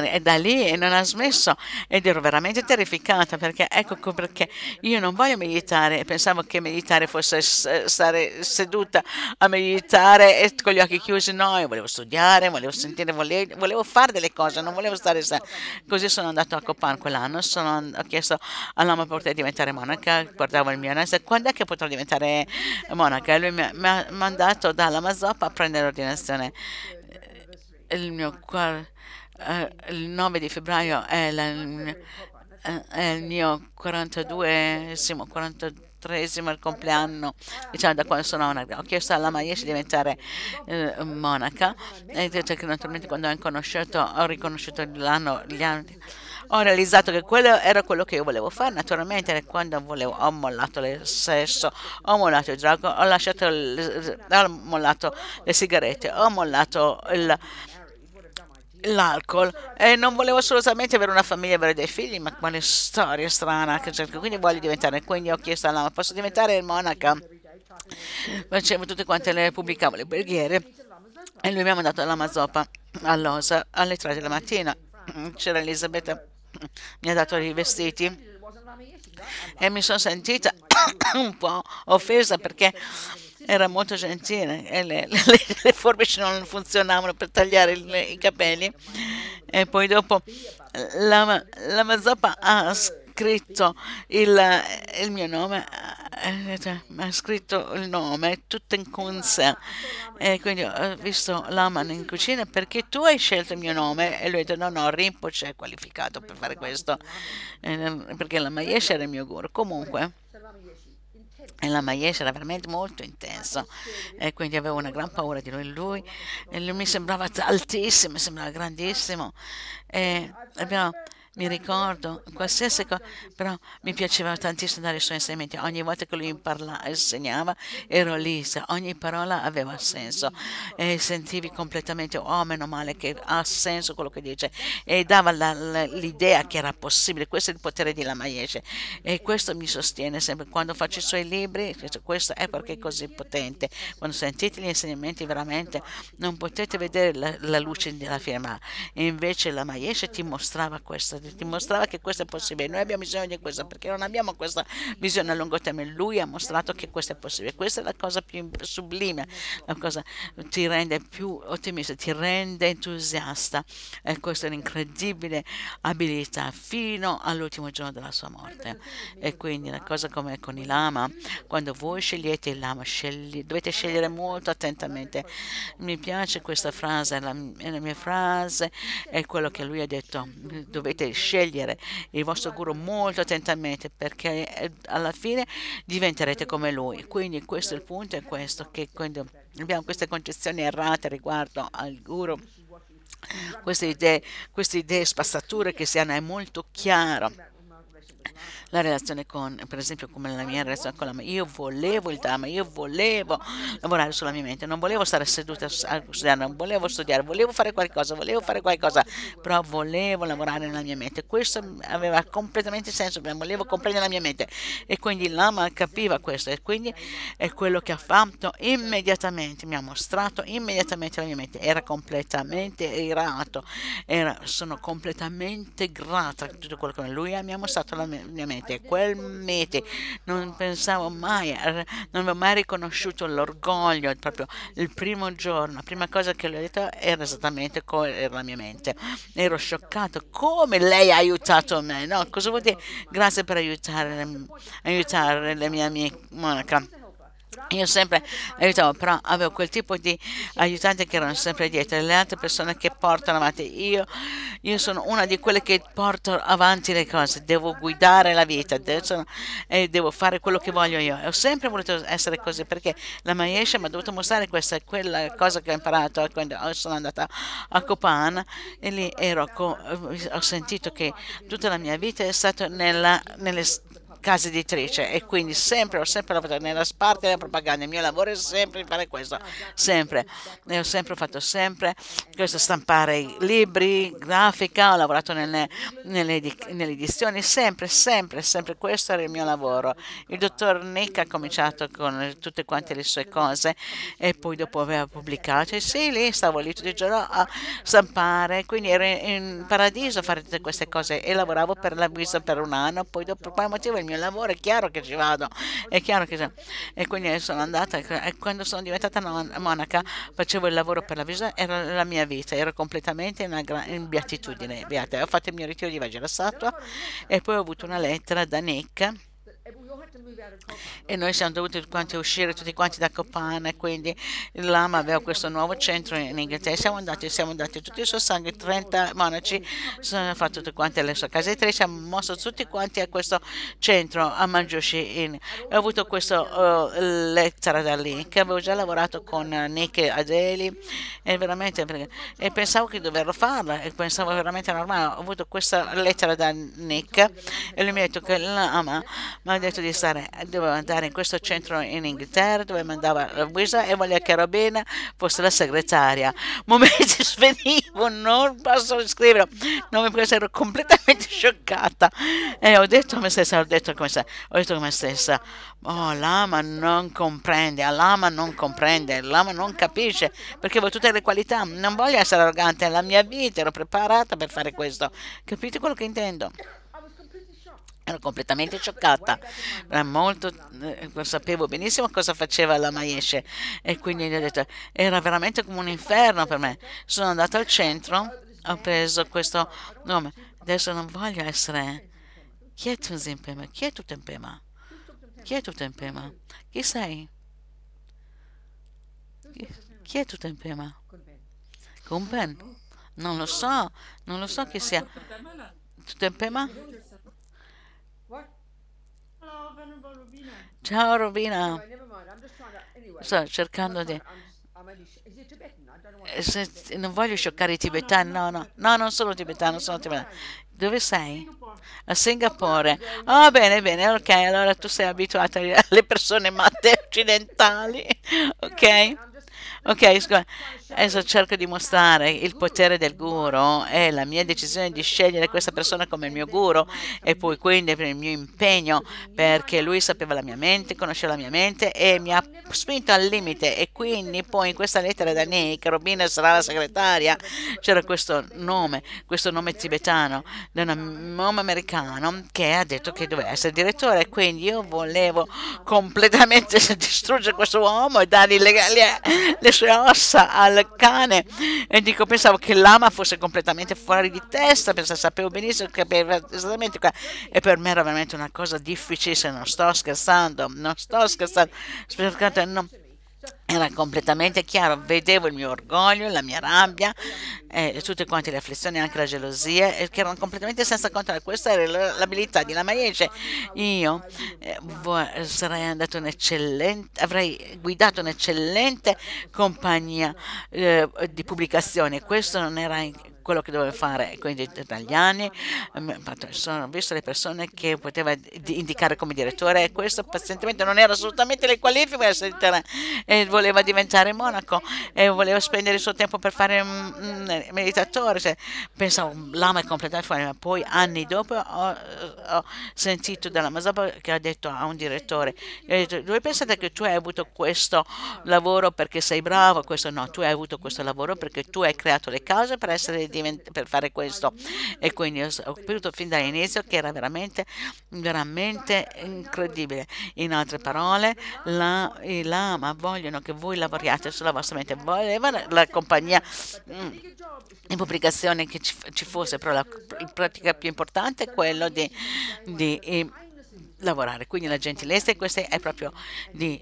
e da lì non ha smesso ed ero veramente terrificata perché ecco perché io non voglio meditare e pensavo che meditare fosse stare seduta a meditare e con gli occhi chiusi no, io volevo studiare, volevo sentire, volevo, volevo fare delle cose, non volevo stare sempre. Così sono andato a Copan quell'anno, sono, ho chiesto all'uomo potrei diventare monaca, guardavo il mio anese, quando è che potrò diventare monaca? E lui mi ha, mi ha mandato dalla Mazoppa a prendere l'ordinazione. Il mio cuore eh, il 9 di febbraio è, la, eh, è il mio 42esimo, 42 il compleanno, diciamo da quando sono monaca. Ho chiesto alla Maiesh di diventare eh, monaca e dice che naturalmente quando ho riconosciuto, ho riconosciuto l'anno, gli anni, ho realizzato che quello era quello che io volevo fare. Naturalmente quando volevo, ho mollato il sesso, ho mollato il drago, ho lasciato, il, ho mollato le sigarette, ho mollato il l'alcol e eh, non volevo assolutamente avere una famiglia e avere dei figli, ma quale storia strana che cerco, quindi voglio diventare, quindi ho chiesto alla posso diventare monaca? Facevo tutte quante le pubblicavo le preghiere e lui mi ha mandato alla Mazzopa all'Osa alle 3 della mattina. C'era Elisabetta, mi ha dato i vestiti e mi sono sentita un po' offesa perché era molto gentile e le, le, le forbici non funzionavano per tagliare il, i capelli. E poi dopo la, la Mazzappa ha scritto il, il mio nome, ha scritto il nome, tutto in kunze. E quindi ho visto Laman in cucina perché tu hai scelto il mio nome e lui ha detto no, no, Rimpo c'è qualificato per fare questo, perché la Maiesh era il mio guru. Comunque e la Maiesh era veramente molto intenso e quindi avevo una gran paura di lui. Lui, lui mi sembrava altissimo, mi sembrava grandissimo e abbiamo mi ricordo, qualsiasi cosa, però mi piaceva tantissimo dare i suoi insegnamenti. Ogni volta che lui parla, insegnava, ero lì, ogni parola aveva senso e sentivi completamente, oh meno male che ha senso quello che dice e dava l'idea che era possibile. Questo è il potere di Lamayesh e questo mi sostiene sempre. Quando faccio i suoi libri, questo è perché è così potente. Quando sentite gli insegnamenti veramente non potete vedere la, la luce della firma. E invece Lamayesh ti mostrava questo ti dimostrava che questo è possibile. Noi abbiamo bisogno di questo perché non abbiamo questa visione a lungo termine. Lui ha mostrato che questo è possibile. Questa è la cosa più sublime, la cosa ti rende più ottimista, ti rende entusiasta. E eh, questa è un'incredibile abilità fino all'ultimo giorno della sua morte. E quindi la cosa come con i lama, quando voi scegliete il lama, scegli, dovete scegliere molto attentamente. Mi piace questa frase, è la, è la mia frase, è quello che lui ha detto. Dovete scegliere il vostro guru molto attentamente perché eh, alla fine diventerete come lui. Quindi questo è il punto, è questo, che quando abbiamo queste concezioni errate riguardo al guru queste idee, queste idee spazzature che si hanno è molto chiaro la relazione con, per esempio, come la mia relazione con la mamma. Io volevo il Dharma, io volevo lavorare sulla mia mente, non volevo stare seduta a studiare, non volevo studiare, volevo fare qualcosa, volevo fare qualcosa, però volevo lavorare nella mia mente. Questo aveva completamente senso, volevo comprendere la mia mente. E quindi Lama capiva questo e quindi è quello che ha fatto immediatamente, mi ha mostrato immediatamente la mia mente. Era completamente irato, era, sono completamente grata a tutto quello che lui ha, mi ha mostrato la mia mente mete, quel mete. Non pensavo mai, non avevo mai riconosciuto l'orgoglio, proprio il primo giorno, la prima cosa che le ho detto era esattamente come era la mia mente. Ero scioccato, come lei ha aiutato me, no? Cosa vuol dire? Grazie per aiutare, aiutare le mie amiche, Monaca. Io sempre aiutavo, eh, però avevo quel tipo di aiutanti che erano sempre dietro, le altre persone che portano avanti. Io, io sono una di quelle che porto avanti le cose, devo guidare la vita sono, e eh, devo fare quello che voglio io. E ho sempre voluto essere così perché la Maesha mi ha dovuto mostrare questa, quella cosa che ho imparato eh, quando sono andata a Copan e lì ero, ho sentito che tutta la mia vita è stata nella, nelle casa editrice e quindi sempre ho sempre lavorato nella parte della propaganda, il mio lavoro è sempre fare questo, sempre, e ho sempre fatto sempre questo, stampare libri, grafica, ho lavorato nelle, nelle, nelle edizioni, sempre, sempre, sempre questo era il mio lavoro. Il dottor Nick ha cominciato con tutte quante le sue cose e poi dopo aveva pubblicato e sì, lì stavo lì tutti i giorni a stampare, quindi ero in paradiso a fare tutte queste cose e lavoravo per la per un anno, poi dopo per quale motivo il mio lavoro, è chiaro che ci vado, è chiaro che... ci vado. E quindi sono andata e quando sono diventata monaca facevo il lavoro per la vita, era la mia vita, ero completamente in, gra... in beatitudine. Beata. Ho fatto il mio ritiro di Vajrasattva e poi ho avuto una lettera da Nick eh, e noi siamo dovuti quanti uscire tutti quanti da Copana, quindi il l'AMA aveva questo nuovo centro in Inghilterra. Siamo andati, siamo andati tutti il suo sangue, 30 monaci sono fatti tutti quanti alle sue case, e siamo mossi tutti quanti a questo centro a Manjushi. In. Ho avuto questa uh, eh, lettera da lì, che avevo già lavorato con Nick Adeli e veramente e pensavo che dovevo farla e pensavo veramente normale. Ho avuto questa lettera da Nick e lui mi ha detto che il l'AMA avevano detto di stare, dovevo andare in questo centro in Inghilterra dove mandava la Luisa e voglio che Robina fosse la segretaria. Momenti svenivo, non posso scrivere, Non mi preso, essere completamente scioccata. E ho detto a me stessa, ho detto come stessa, ho detto a me stessa, oh l'ama non comprende, l'ama non comprende, l'ama non capisce, perché avevo tutte le qualità, non voglio essere arrogante, la mia vita, ero preparata per fare questo. Capite quello che intendo? Ero completamente scioccata, molto, eh, sapevo benissimo cosa faceva la Maesce e quindi gli ho detto, era veramente come un inferno per me. Sono andata al centro, ho preso questo nome, adesso non voglio essere... Chi è tu Zimpema? Chi è tu Tempema? Chi è tu Tempema? Chi sei? Chi, è tu Tempema? Kumpen? Non lo so, non lo so chi sia. Tu Tempema? Robina. Ciao Robina. Sto cercando di... Eh, non voglio scioccare i tibetani, no, no, no, non sono tibetano, sono tibetano. Dove sei? A Singapore. Ah, oh, bene, bene, ok, allora tu sei abituata alle persone matte occidentali, ok? Ok, scusa. Adesso cerco di mostrare il potere del guru e la mia decisione di scegliere questa persona come il mio guru e poi quindi per il mio impegno perché lui sapeva la mia mente, conosceva la mia mente e mi ha spinto al limite e quindi poi in questa lettera da Nick, Robina sarà la segretaria, c'era questo nome, questo nome tibetano, un nome americano che ha detto che doveva essere direttore e quindi io volevo completamente distruggere questo uomo e dargli le, le, le sue ossa al cane e dico pensavo che l'ama fosse completamente fuori di testa pensavo, sapevo benissimo che aveva esattamente qua e per me era veramente una cosa difficile non sto scherzando non sto scherzando spero che non era completamente chiaro, vedevo il mio orgoglio, la mia rabbia, eh, tutte quante le afflizioni, anche la gelosia, eh, che erano completamente senza controllo. Questa era l'abilità di Lamaieche. Io eh, sarei andato un eccellente, avrei guidato un'eccellente compagnia eh, di pubblicazione. Questo non era quello che doveva fare, quindi anni, eh, sono visto le persone che poteva indicare come direttore e questo pazientemente non era assolutamente le qualifiche e voleva diventare monaco e voleva spendere il suo tempo per fare un meditatore, cioè, pensavo lama è completamente fuori, ma poi anni dopo ho, ho sentito dalla Masaba che ha detto a un direttore, dove pensate che tu hai avuto questo lavoro perché sei bravo, questo no, tu hai avuto questo lavoro perché tu hai creato le cause per essere direttore divent- per fare questo. E quindi ho capito fin dall'inizio che era veramente, veramente incredibile. In altre parole, la, i lama vogliono che voi lavoriate sulla vostra mente. Volevano la compagnia mm, in pubblicazione che ci, ci fosse, però la, la pratica più importante è quella di, di lavorare. Quindi la gentilezza questa è proprio di,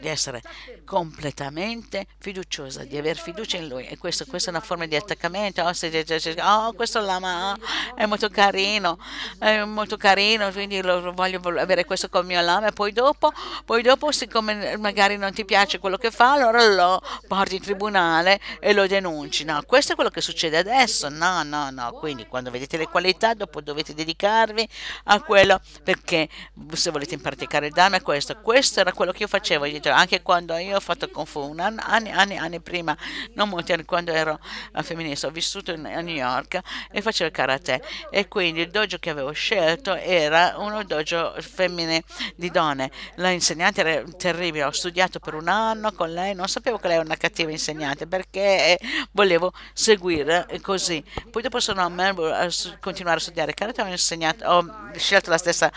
di, essere completamente fiduciosa, di aver fiducia in lui. E questo, questa è una forma di attaccamento. Oh, se, se, se, oh questo lama oh, è molto carino, è molto carino, quindi lo, voglio avere questo col mio lama. E poi dopo, poi dopo, siccome magari non ti piace quello che fa, allora lo porti in tribunale e lo denunci. No, questo è quello che succede adesso. No, no, no. Quindi quando vedete le qualità, dopo dovete dedicarvi a quello perché se volete praticare il Dharma è questo. Questo era quello che io facevo, anche quando io ho fatto Kung Fu, anni, anni, anni prima, non molti anni, quando ero eh, femminista, ho vissuto a New York e facevo il karate. E quindi il dojo che avevo scelto era uno dojo femmine di donne. L'insegnante era terribile, ho studiato per un anno con lei, non sapevo che lei era una cattiva insegnante perché eh, volevo seguire eh, così. Poi dopo sono a Melbourne a continuare a studiare karate, ho, insegnato, ho scelto la stessa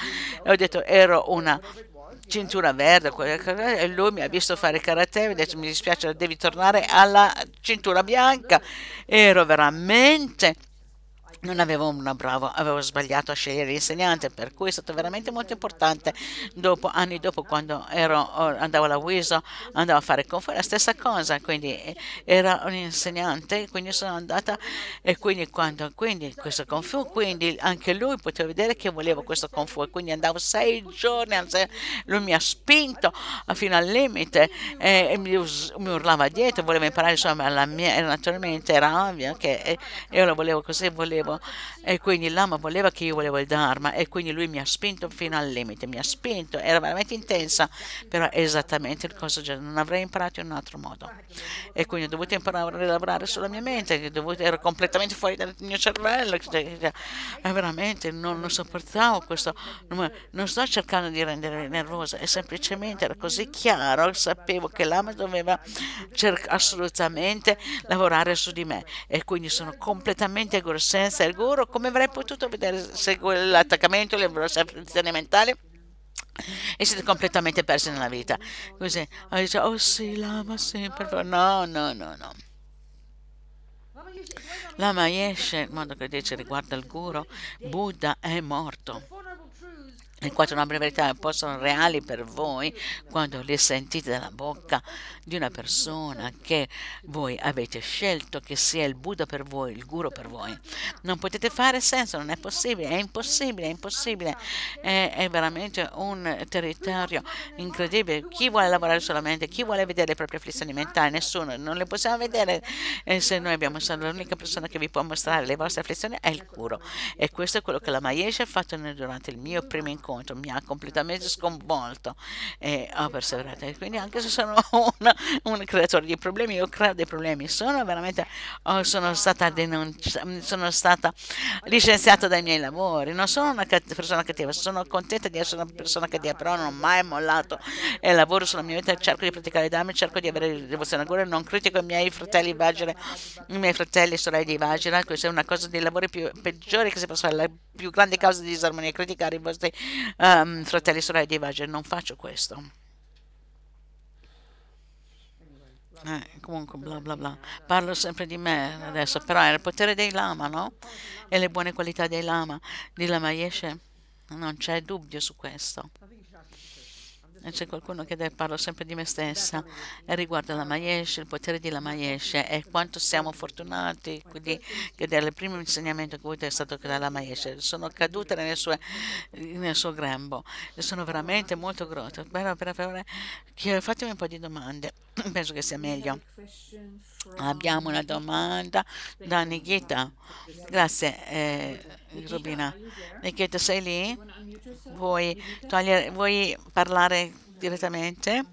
e ho detto ero una cintura verde e lui mi ha visto fare karate e mi ha detto mi dispiace devi tornare alla cintura bianca ero veramente non avevo una brava, avevo sbagliato a scegliere l'insegnante, per cui è stato veramente molto importante. Dopo, anni dopo, quando ero, eh, andavo alla WISO, andavo a fare conferenze, la stessa cosa, quindi eh, era un insegnante, quindi sono andata e quindi quando, quindi questo confu, quindi anche lui poteva vedere che volevo questo confu e quindi andavo sei giorni, lui mi ha spinto fino al limite e, e mi, mi, urlava dietro, voleva imparare, insomma, la mia, naturalmente era ovvio che eh, io lo volevo così, volevo e quindi Lama voleva che io volevo il Dharma e quindi lui mi ha spinto fino al limite, mi ha spinto, era veramente intensa, però esattamente il cosa del non avrei imparato in un altro modo. E quindi ho dovuto imparare a lavorare sulla mia mente, dovuto, ero completamente fuori dal mio cervello, e cioè, cioè, veramente non lo sopportavo questo, non sto cercando di rendere nervosa, è semplicemente era così chiaro, sapevo che Lama doveva assolutamente lavorare su di me e quindi sono completamente grossenza Serguro, come avrei potuto vedere se l'attaccamento e l'evoluzione mentali E siete completamente persi nella vita. Così, dice, oh sì, lama, sì, per favore. No, no, no, no. Lama Yeshe, il modo che dice riguardo al guru, Buddha è morto in quanto una brevità possono reali per voi quando le sentite dalla bocca di una persona che voi avete scelto che sia il Buddha per voi, il Guru per voi. Non potete fare senso, non è possibile, è impossibile, è impossibile. È, è veramente un territorio incredibile. Chi vuole lavorare solamente, chi vuole vedere le proprie afflizioni mentali, nessuno, non le possiamo vedere e se noi abbiamo solo l'unica persona che vi può mostrare le vostre afflizioni è il Guru. E questo è quello che la Maesha ha fatto durante il mio primo incontro incontro mi ha completamente sconvolto e ho perseverato. E quindi anche se sono un, un, creatore di problemi, io creo dei problemi. Sono veramente, oh, sono, stata sono stata licenziata dai miei lavori. Non sono una cat persona cattiva, sono contenta di essere una persona cattiva, però non ho mai mollato e lavoro sulla mia vita, cerco di praticare i dame, cerco di avere devozione al cuore, non critico i miei fratelli Vagina i miei fratelli e sorelle di Vagina Questa è una cosa dei lavori più peggiori che si possa fare, la più grande causa di disarmonia, criticare i vostri um, fratelli e sorelle di Evangelo, non faccio questo. Eh, comunque bla bla bla parlo sempre di me adesso però è il potere dei lama no? e le buone qualità dei lama di lama Yeshe non c'è dubbio su questo c'è qualcuno che deve, parlo sempre di me stessa, riguardo la Maiesh, il potere della Maiesh e quanto siamo fortunati quindi, che dal primo insegnamento che ho avuto è stato che dalla Maiesh. Sono cadute sue, nel suo grembo e sono veramente molto grotte. Però, per favore, fatemi un po' di domande, penso che sia meglio. Abbiamo una domanda da Nikita. Grazie. Eh, Rubina. Nikita, sei lì? Vuoi, togliere, vuoi parlare direttamente?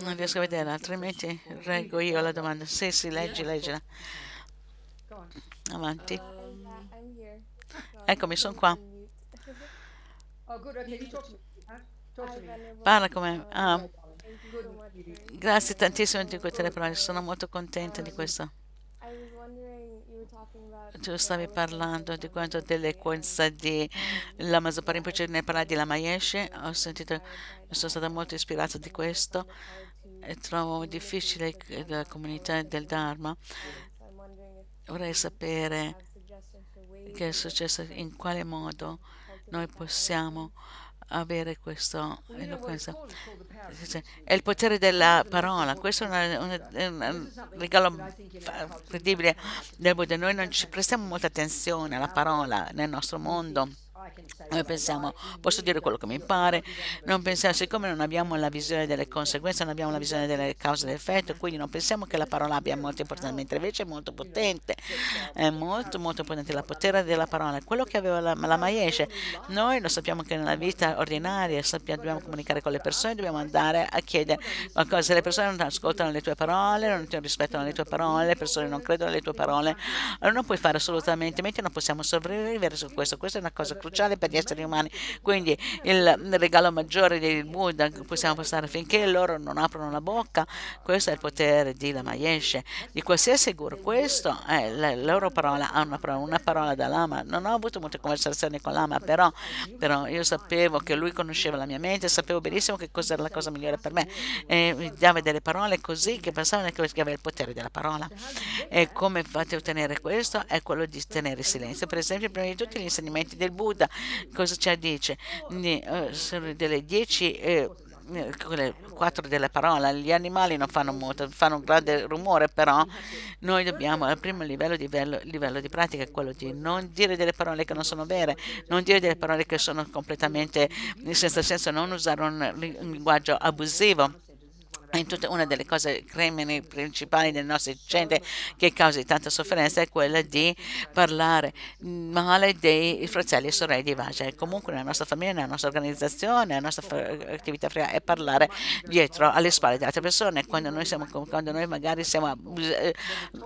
Non riesco a vedere, altrimenti reggo io la domanda. Sì, sì, leggi, leggila. Avanti. Eccomi, sono qua. Parla come... Ah. Grazie tantissimo di queste parole, sono molto contenta di questo tu stavi parlando di quanto dell'equenza di Lama Zaparimpoce ne parla di Lama Yeshe, ho sentito, sono stata molto ispirata di questo e trovo difficile la comunità del Dharma. Vorrei sapere che è successo, in quale modo noi possiamo avere questa eloquenza. È il potere della parola, questo è un, un, un regalo incredibile del Buddha. Noi non ci prestiamo molta attenzione alla parola nel nostro mondo. Noi pensiamo, posso dire quello che mi pare, non pensiamo, siccome non abbiamo la visione delle conseguenze, non abbiamo la visione delle cause e dell'effetto, quindi non pensiamo che la parola abbia molto importanza, mentre invece è molto potente, è molto molto potente la potere della parola. Quello che aveva la, la Maiesce, noi lo sappiamo che nella vita ordinaria sappiamo, dobbiamo comunicare con le persone, dobbiamo andare a chiedere qualcosa, se le persone non ascoltano le tue parole, non ti rispettano le tue parole, le persone non credono alle tue parole, allora non puoi fare assolutamente, mentre non possiamo sopravvivere su questo, questa è una cosa cruciale sociale per gli esseri umani. Quindi il regalo maggiore del Buddha che possiamo passare finché loro non aprono la bocca, questo è il potere di Lama Yeshe, di qualsiasi guru. Questa è la loro parola, ha una parola, una parola da Lama. Non ho avuto molte conversazioni con Lama, però, però io sapevo che lui conosceva la mia mente, sapevo benissimo che cosa era la cosa migliore per me. E mi dava delle parole così che pensavano che aveva il potere della parola. E come fate a ottenere questo? È quello di tenere silenzio. Per esempio, prima di tutti gli insegnamenti del Buddha questa cosa ci dice? Eh, sono delle 10 eh, quelle quattro della parola, gli animali non fanno molto, fanno un grande rumore, però noi dobbiamo, al primo livello, livello, livello di pratica è quello di non dire delle parole che non sono vere, non dire delle parole che sono completamente senza senso, non usare un linguaggio abusivo una delle cose crimini principali delle nostre gente che causa tanta sofferenza è quella di parlare male dei fratelli e sorelle di Vaja. Comunque nella nostra famiglia, nella nostra organizzazione, nella nostra attività fria è parlare dietro alle spalle di altre persone. Quando noi, siamo, quando noi magari siamo abus eh,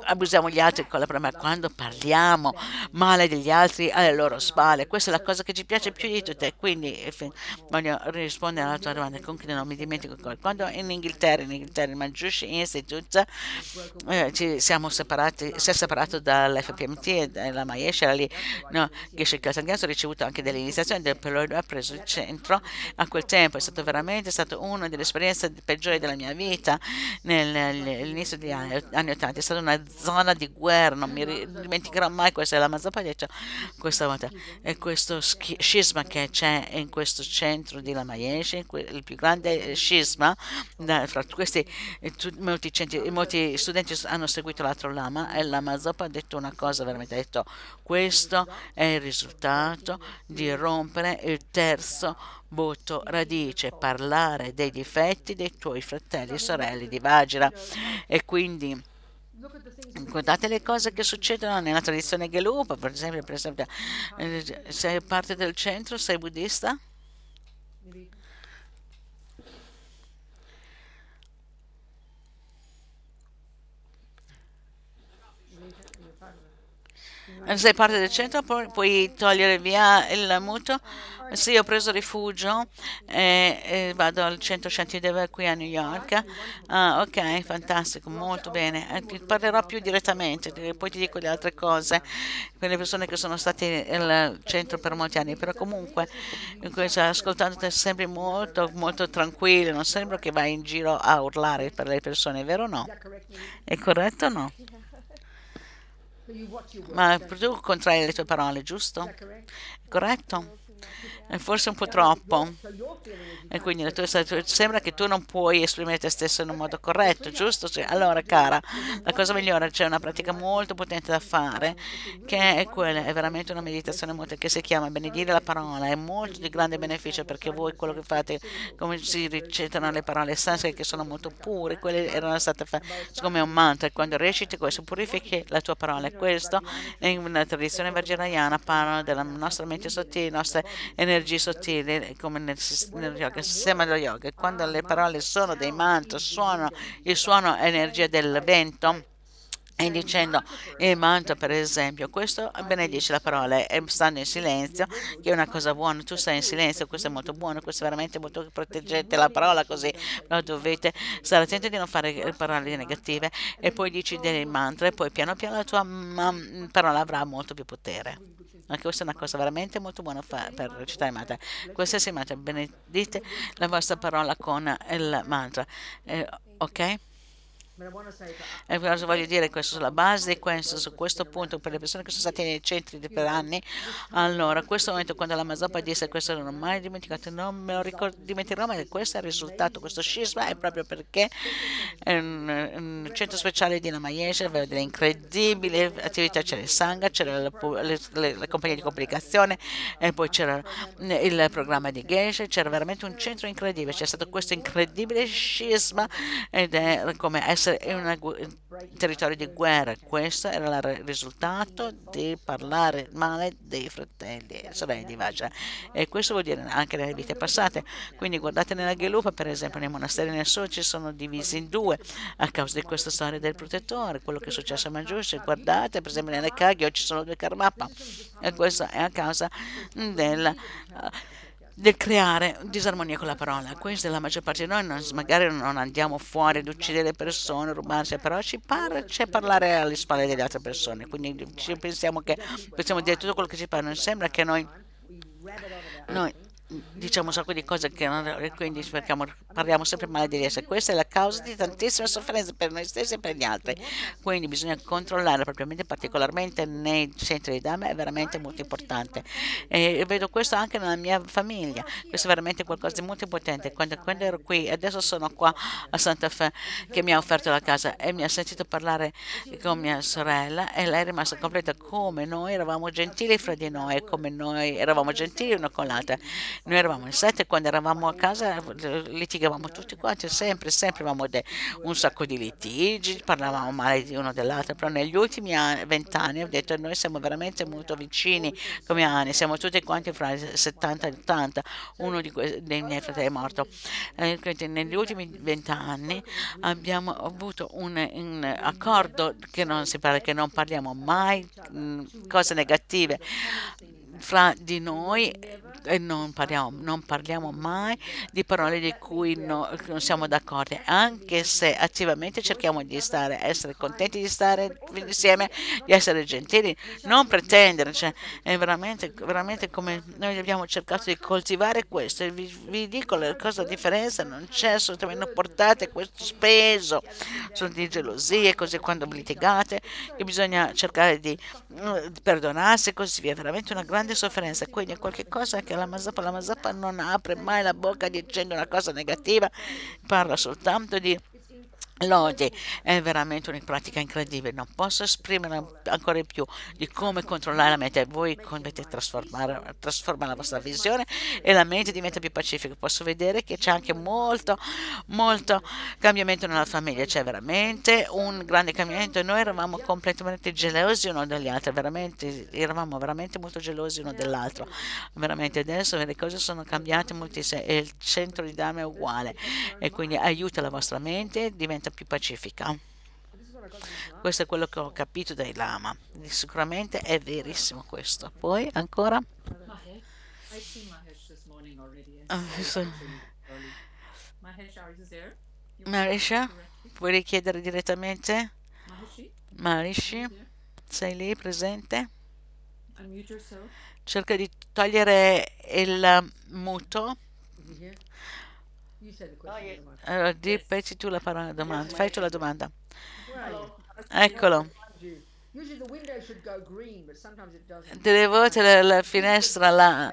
abusiamo gli altri con la prima, quando parliamo male degli altri alle loro spalle, questa è la cosa che ci piace più di tutte. Quindi eh, voglio rispondere alla tua domanda, comunque non mi dimentico. Quando in Inghilterra in Inghilterra il e tutta, eh, ci siamo separati, si è separato dall'FPMT e dalla Maesha lì, no, Geshe Casalgas ha ricevuto anche delle iniziazioni, del Pelorino ha preso il centro a quel tempo, è stato veramente stato una delle esperienze peggiori della mia vita nell'inizio degli anni, anni 80, è stata una zona di guerra, non mi dimenticherò mai questa è la Mazzapaglia, cioè, questa volta, e questo scisma che c'è in questo centro di La Lamayesh, il più grande scisma fra fra questi eh, molti, centri, eh, molti, studenti hanno seguito l'altro lama e eh, lama Zopa ha detto una cosa veramente, ha detto questo è il risultato di rompere il terzo butto radice, parlare dei difetti dei tuoi fratelli e sorelle di Vajra e quindi... Guardate le cose che succedono nella tradizione Gelupa, per esempio, per esempio, sei parte del centro, sei buddista? sei parte del centro, puoi togliere via il mutuo. Sì, ho preso rifugio e, eh, e eh, vado al centro Shantidev qui a New York. Ah, ok, fantastico, molto bene. Eh, ti parlerò più direttamente, poi ti dico le altre cose, quelle persone che sono state al centro per molti anni. Però comunque, ascoltando te sembri molto, molto tranquillo, non sembra che vai in giro a urlare per le persone, vero o no? È corretto o no? Ma tu contrai le tue parole, giusto? Corretto? è eh, forse un po' troppo. E quindi la tua, sembra che tu non puoi esprimere te stesso in un modo corretto, giusto? Cioè, allora, cara, la cosa migliore, c'è cioè una pratica molto potente da fare, che è quella, è veramente una meditazione molto, che si chiama benedire la parola, è molto di grande beneficio perché voi quello che fate, come si recitano le parole sanscrite che sono molto pure, quelle erano state fatte come un mantra, e quando reciti questo purifichi la tua parola. E questo, in una tradizione vajrayana, parlano della nostra mente sottile, la nostra energia energie sottili eh, come nel, nel, yoga, nel sistema dello yoga. quando le parole sono dei mantra, suono, il suono è energia del vento. E dicendo il mantra, per esempio, questo benedice la parola e stando in silenzio, che è una cosa buona, tu stai in silenzio, questo è molto buono, questo è veramente molto proteggete la parola così, però dovete stare attenti di non fare eh, parole negative e poi dici del mantra e poi piano piano la tua mm, parola avrà molto più potere. Anche questa è una cosa veramente molto buona per recitare il mantra. Qualsiasi mantra, benedite la vostra parola con il mantra. Eh, ok? Cosa voglio dire questo sulla base di questo, su questo punto, per le persone che sono state nei centri per anni, allora, questo momento quando la Mazoppa disse questo non ho mai dimenticato, non me lo ricordo, dimenticherò mai che questo è il risultato, questo scisma è proprio perché è un, un centro speciale di Namayesh aveva delle incredibili attività, c'era il Sangha, c'era le, le, le, le compagnie di comunicazione, e poi c'era eh, il programma di Geshe, c'era veramente un centro incredibile, c'è stato questo incredibile scisma ed è come essere in un territorio di guerra. Questo era il risultato di parlare male dei fratelli e sorelle di Vaja. E questo vuol dire anche nelle vite passate. Quindi guardate nella Gelupa, per esempio, nei monasteri nel Sud ci sono divisi in due a causa di questa storia del protettore, quello che è successo a Mangiusci. Guardate, per esempio, nelle Kagyo ci sono due Karmapa. E questo è a causa della... Uh, del creare disarmonia con la parola. Questa è la maggior parte di noi, non, magari non andiamo fuori ad uccidere le persone, rubarsi, però ci par- c'è parlare alle spalle delle altre persone, quindi pensiamo che possiamo dire tutto quello che ci pare, non sembra che noi, noi diciamo un sacco di cose che non, quindi perchiamo, parliamo sempre male di esse. Questa è la causa di tantissima sofferenza per noi stessi e per gli altri. Quindi bisogna controllare propriamente, particolarmente nei centri di dame, è veramente molto importante. E vedo questo anche nella mia famiglia. Questo è veramente qualcosa di molto potente. Quando, quando ero qui, adesso sono qua a Santa Fe, che mi ha offerto la casa e mi ha sentito parlare con mia sorella e lei è rimasta completa come noi eravamo gentili fra di noi, come noi eravamo gentili una con l'altra noi eravamo in sette, quando eravamo a casa eh, litigavamo tutti quanti, sempre, sempre avevamo un sacco di litigi, parlavamo male di uno dell'altro, però negli ultimi vent'anni ho detto noi siamo veramente molto vicini come anni, siamo tutti quanti fra i 70 e 80, uno dei miei fratelli è morto. quindi negli ultimi vent'anni abbiamo avuto un, un accordo che non, si parla, che non parliamo mai mh, mm, cose negative fra di noi e non parliamo, non parliamo mai di parole di cui no, non siamo d'accordo, anche se attivamente cerchiamo di stare, essere contenti di stare insieme, di essere gentili, non pretendere, cioè, è veramente, veramente come noi abbiamo cercato di coltivare questo, vi, vi dico la cosa la differenza, non c'è assolutamente, non portate questo speso di gelosie, così quando litigate, che bisogna cercare di, di mm, perdonarsi, così via, veramente una grande grande sofferenza, quindi è qualcosa che la Mazappa, la Mazappa non apre mai la bocca dicendo una cosa negativa, parla soltanto di L'odio è veramente una pratica incredibile, non posso esprimere ancora di più di come controllare la mente, voi dovete trasformare, trasformare, la vostra visione e la mente diventa più pacifica, posso vedere che c'è anche molto, molto cambiamento nella famiglia, c'è veramente un grande cambiamento, noi eravamo completamente gelosi uno degli altri, veramente, eravamo veramente molto gelosi uno dell'altro, veramente adesso le cose sono cambiate moltissime e il centro di Dharma è uguale e quindi aiuta la vostra mente, diventa vita più pacifica. Questo è quello che ho capito dai lama. Sicuramente è verissimo questo. Poi ancora? Marisha, vuoi richiedere direttamente? Marishi, sei lì presente? Cerca di togliere il muto. Allora, ripeti tu la parola domanda, fai tu la domanda. Eccolo. Delle volte la, la finestra là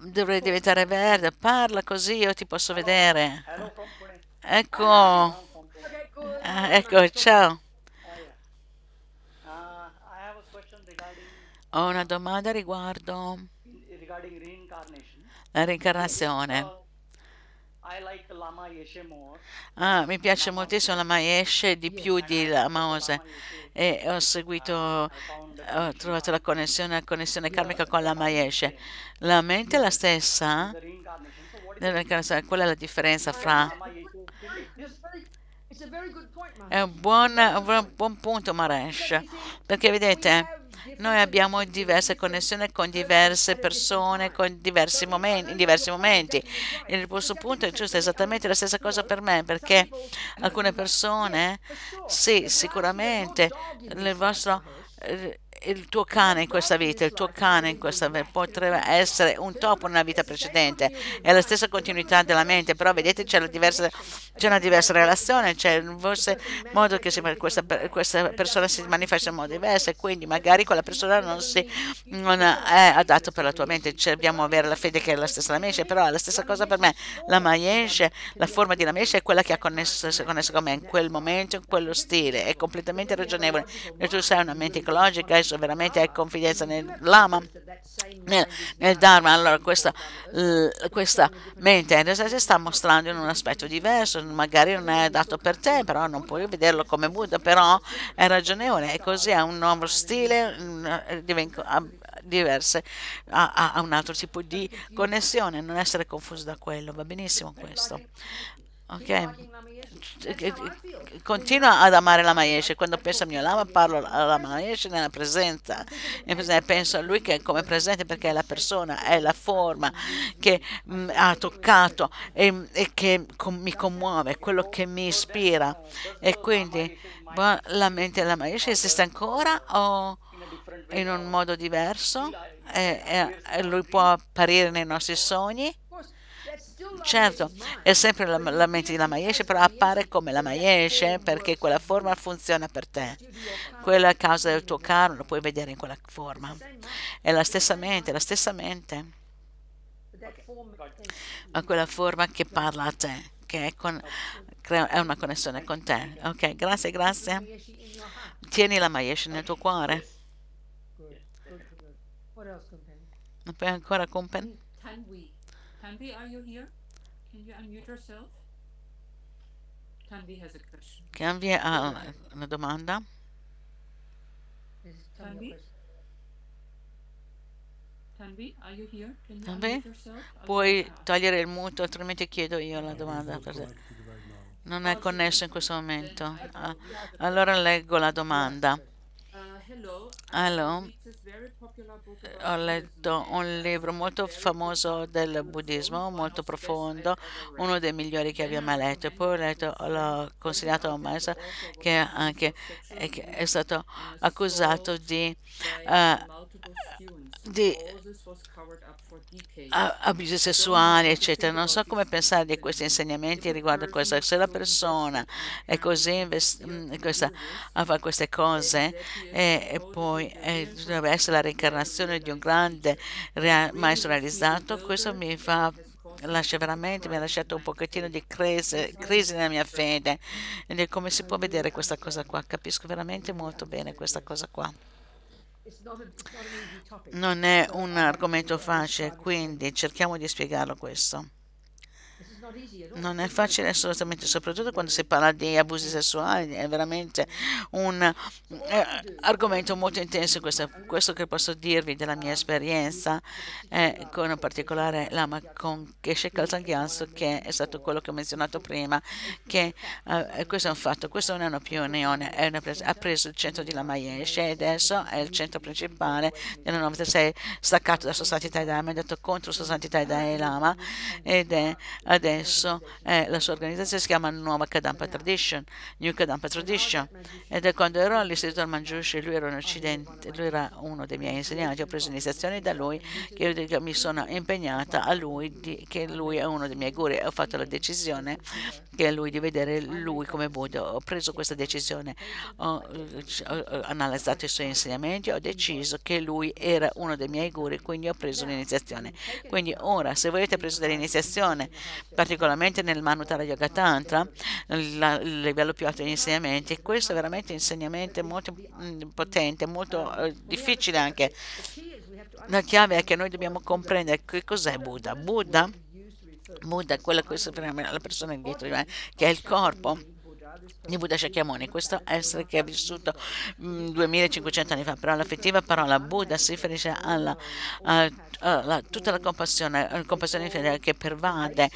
dovrei diventare verde. Parla così io ti posso vedere. Ecco. Ah, ecco, ciao. Uh, Ho una domanda riguardo la reincarnazione. Like ah, mi piace moltissimo la Maeshe di più di la Maose e ho seguito, ho trovato la connessione, la connessione karmica con la Maeshe. La mente è la stessa, qual è la differenza fra... È un buon, un buon punto Maresh, perché vedete noi abbiamo diverse connessioni con diverse persone, con diversi momenti, in diversi momenti. Il vostro punto è giusto, è esattamente la stessa cosa per me, perché alcune persone, sì, sicuramente il vostro eh, il tuo cane in questa vita, il tuo cane in questa vita potrebbe essere un topo nella vita precedente, è la stessa continuità della mente, però vedete c'è, diversa, c'è una diversa relazione, c'è forse modo che questa, questa, persona si manifesta in modo diverso quindi magari quella persona non, si, non è adatta per la tua mente, cioè, dobbiamo avere la fede che è la stessa la mesce, però è la stessa cosa per me, la Mayesh, la forma di la mesce è quella che ha connesso, connesso con me in quel momento, in quello stile, è completamente ragionevole, e tu sei una mente ecologica, se veramente hai confidenza nel Lama, nel, nel Dharma, allora questa, questa mente si sta mostrando in un aspetto diverso, magari non è adatto per te, però non puoi vederlo come Buddha, però è ragionevole e così ha un nuovo stile, eh, diverse, ha, ha un altro tipo di connessione, non essere confuso da quello, va benissimo questo. Ok? continua ad amare la Maesha. Quando penso a mio lama parlo alla Maesha nella presenza. E penso a lui che è come presente perché è la persona, è la forma che mh, mm, ha toccato e, e che com mi commuove, quello che mi ispira. E quindi boh, la mente della Maesha esiste ancora o in un modo diverso? E, e lui può apparire nei nostri sogni? Certo, è sempre la, la mente di Lamayesh, però appare come Lamayesh perché quella forma funziona per te. Quella causa del tuo caro lo puoi vedere in quella forma. È la stessa mente, la stessa mente. Ma quella forma che parla a te, che è, con, è una connessione con te. Ok, grazie, grazie. Tieni Lamayesh nel tuo cuore. Non puoi ancora compen? Tanvi, are you here? Can you unmute yourself? Tanvi has a question. Tanvi ha una domanda. Tanvi? Tanvi, are you here? Can you Tanvi? Puoi togliere il muto, altrimenti chiedo io la domanda. Eh, non è connesso in questo momento. Ah, allora leggo la domanda. Allora, ho letto un libro molto famoso del buddismo, molto profondo, uno dei migliori che abbia mai letto. Poi ho letto, l'ho consigliato a un maestro che, anche, eh, è stato accusato di, uh, di abusi sessuali, eccetera. Non so come pensare di questi insegnamenti riguardo a questo. Se la persona è così invest- mm, questa, a fare queste cose, e, eh, e poi e eh, dovrebbe essere la reincarnazione di un grande rea- maestro realizzato, questo mi fa lascia veramente, mi ha lasciato un pochettino di crisi, crisi nella mia fede. E come si può vedere questa cosa qua? Capisco veramente molto bene questa cosa qua. Non è un argomento facile, quindi cerchiamo di spiegarlo questo. Non è facile assolutamente, soprattutto quando si parla di abusi sessuali, è veramente un eh, argomento molto intenso. Questo, questo, che posso dirvi della mia esperienza, eh, con un particolare l'ama con Keshe Kaltangyans, che è stato quello che ho menzionato prima, che eh, eh questo è un fatto, questo non è una un'opinione, ha preso il centro di Lama Yeshe e adesso è il centro principale del 96, staccato da Sua Santità Dalai, è andato contro Sua Santità Dalai Lama ed è adesso adesso eh, la sua organizzazione si chiama Nuova Kadampa Tradition, New Kadampa Tradition. Ed è quando ero all'Istituto al Mangiusci, lui era, un lui era uno dei miei insegnanti, ho preso iniziazioni da lui, che mi sono impegnata a lui, di, che lui è uno dei miei guri. ho fatto la decisione che lui di vedere lui come Buddha. Ho preso questa decisione, ho, ho analizzato i suoi insegnamenti, ho deciso che lui era uno dei miei guri, quindi ho preso l'iniziazione. Quindi ora, se volete preso dell'iniziazione, particolarmente nel Manutara Yoga Tantra, il livello più alto degli insegnamenti. E questo è veramente un insegnamento molto mm, potente, molto eh, difficile anche. La chiave è che noi dobbiamo comprendere che cos'è Buddha. Buddha, Buddha è quella che si la persona dietro di me, che è il corpo di Buddha Shakyamuni. Questo essere che ha vissuto mh, mm, 2500 anni fa, però l'affettiva parola Buddha si riferisce alla, a, a, tutta la compassione, la compassione inferiore che pervade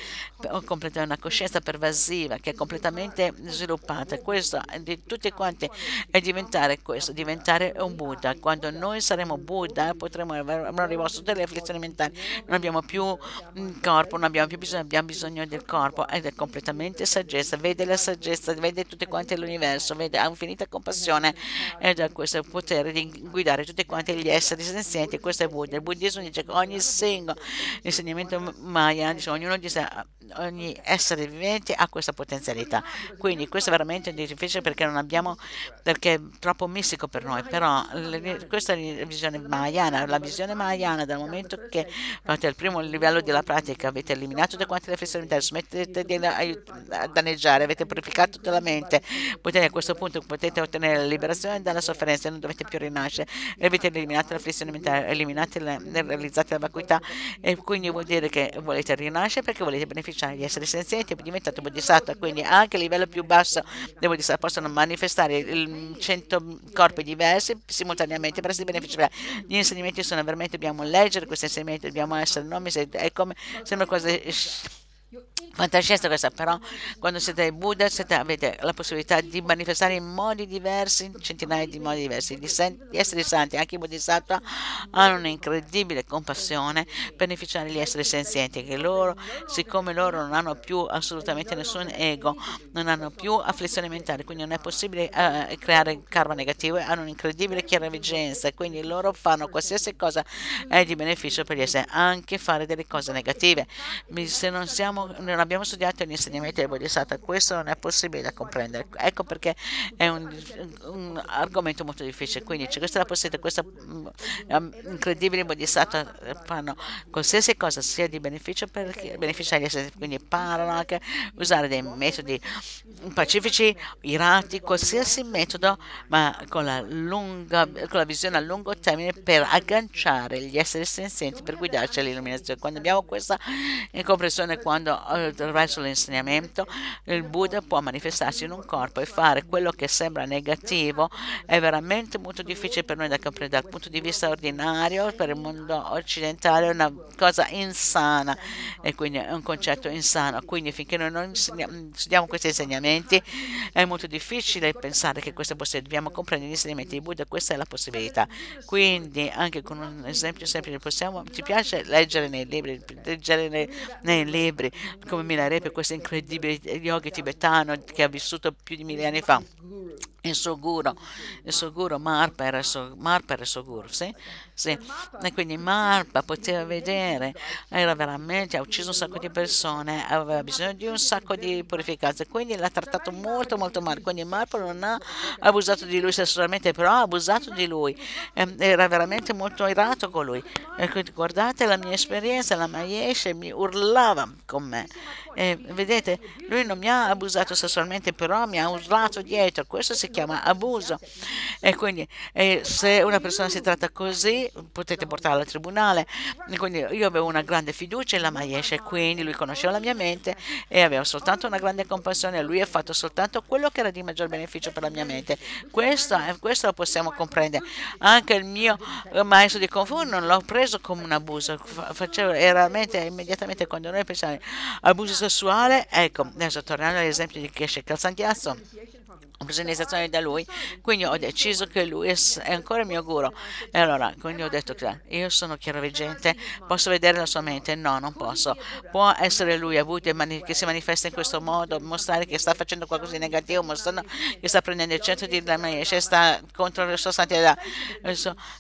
completamente una coscienza pervasiva che è completamente sviluppata. Questo di tutti quanti è diventare questo, diventare un Buddha. Quando noi saremo Buddha potremo aver rimosso tutte le afflizioni mentali, non abbiamo più mm, corpo, non abbiamo più bisogno, abbiamo bisogno del corpo ed è completamente saggezza. Vede la saggezza, vede vede tutte eh, quante l'universo, certo. vede, ha infinita compassione ed eh, ha certo. questo potere di guidare tutti quanti gli esseri senzienti. Questo è Buddha. Il buddismo dice che ogni singolo insegnamento Maya, eh, dice, ognuno di ogni essere vivente ha questa potenzialità. Quindi questo è veramente difficile perché non abbiamo, perché è troppo mistico per noi, però le, questa è la visione Mayana, la visione Mayana dal diciamo momento che fate il primo livello della pratica, avete eliminato tutte quante le festività, smettete di aiut- danneggiare, avete purificato tutta la solamente. Potete a questo punto potete ottenere la liberazione dalla sofferenza, e non dovete più rinascere. Avete eliminato la flessione mentale, eliminate la, realizzate la vacuità e quindi vuol dire che volete rinascere perché volete beneficiare di essere senzienti e diventate bodhisattva. Quindi anche a livello più basso dei bodhisattva possono manifestare 100 corpi diversi simultaneamente per essere beneficiari. Gli insegnamenti sono veramente, dobbiamo leggere questi insegnamenti, dobbiamo essere nomi, è come sembra quasi eh, Fantascienza questa, però quando siete Buddha siete, avete la possibilità di manifestare in modi diversi, in centinaia di modi diversi, Gli, sen- di esseri santi, anche i Bodhisattva hanno un'incredibile compassione per beneficiare gli esseri senzienti, che loro, siccome loro non hanno più assolutamente nessun ego, non hanno più afflizione mentale, quindi non è possibile eh, creare karma negativo, hanno un'incredibile chiaraveggenza, quindi loro fanno qualsiasi cosa è di beneficio per gli esseri, anche fare delle cose negative. Se non siamo non abbiamo studiato gli insegnamenti del Bodhisattva, questo non è possibile da comprendere. Ecco perché è un, un argomento molto difficile. Quindi c'è questa la possibilità, questa um, mm, mm, incredibile Bodhisattva eh, fanno qualsiasi cosa sia di beneficio per chi, esseri, quindi parlano anche usare dei metodi pacifici, irati, qualsiasi metodo, ma con la, lunga, con la visione a lungo termine per agganciare gli esseri senzienti, per guidarci all'illuminazione. Quando abbiamo questa comprensione, quando verso l'insegnamento, il Buddha può manifestarsi in un corpo e fare quello che sembra negativo è veramente molto difficile per noi da comprendere dal punto di vista ordinario, per il mondo occidentale è una cosa insana e quindi è un concetto insano. Quindi finché noi non studiamo questi insegnamenti è molto difficile pensare che questo è possibile. Dobbiamo comprendere gli insegnamenti di Buddha, questa è la possibilità. Quindi anche con un esempio semplice possiamo, ci piace leggere nei libri, leggere nei, nei libri, come Milarepe, questo incredibile yogi tibetano che ha vissuto più di mille anni fa e Soguro, e Soguro, Marpa era, so, Marpa era Soguro, sì? sì? E quindi Marpa poteva vedere, era veramente, ha ucciso un sacco di persone, aveva bisogno di un sacco di purificazione, quindi l'ha trattato molto molto male, quindi Marpa non ha abusato di lui sessualmente, però ha abusato di lui, ehm, era veramente molto irato con lui. E quindi guardate la mia esperienza, la Maiesce mi urlava con me. E vedete, lui non mi ha abusato sessualmente, però mi ha urlato dietro, questo si chiama chiama abuso. E quindi e se una persona si tratta così, potete portarla al tribunale. E quindi io avevo una grande fiducia in la Maiesce, quindi lui conosceva la mia mente e aveva soltanto una grande compassione. Lui ha fatto soltanto quello che era di maggior beneficio per la mia mente. Questo, questo lo possiamo comprendere. Anche il mio maestro di Kung Fu non l'ho preso come un abuso. Facevo, veramente immediatamente quando noi pensiamo abuso sessuale, ecco, adesso tornando all'esempio di Keshe Calzanchiazzo, un'organizzazione lontani da lui, quindi ho deciso che lui è ancora mio guru. E allora, quindi ho detto, io sono chiaroveggente, posso vedere la sua mente? No, non posso. Può essere lui avuto che si manifesta in questo modo, mostrare che sta facendo qualcosa di negativo, mostrando che sta prendendo il centro di Dhammayesh e sta contro la sua santità.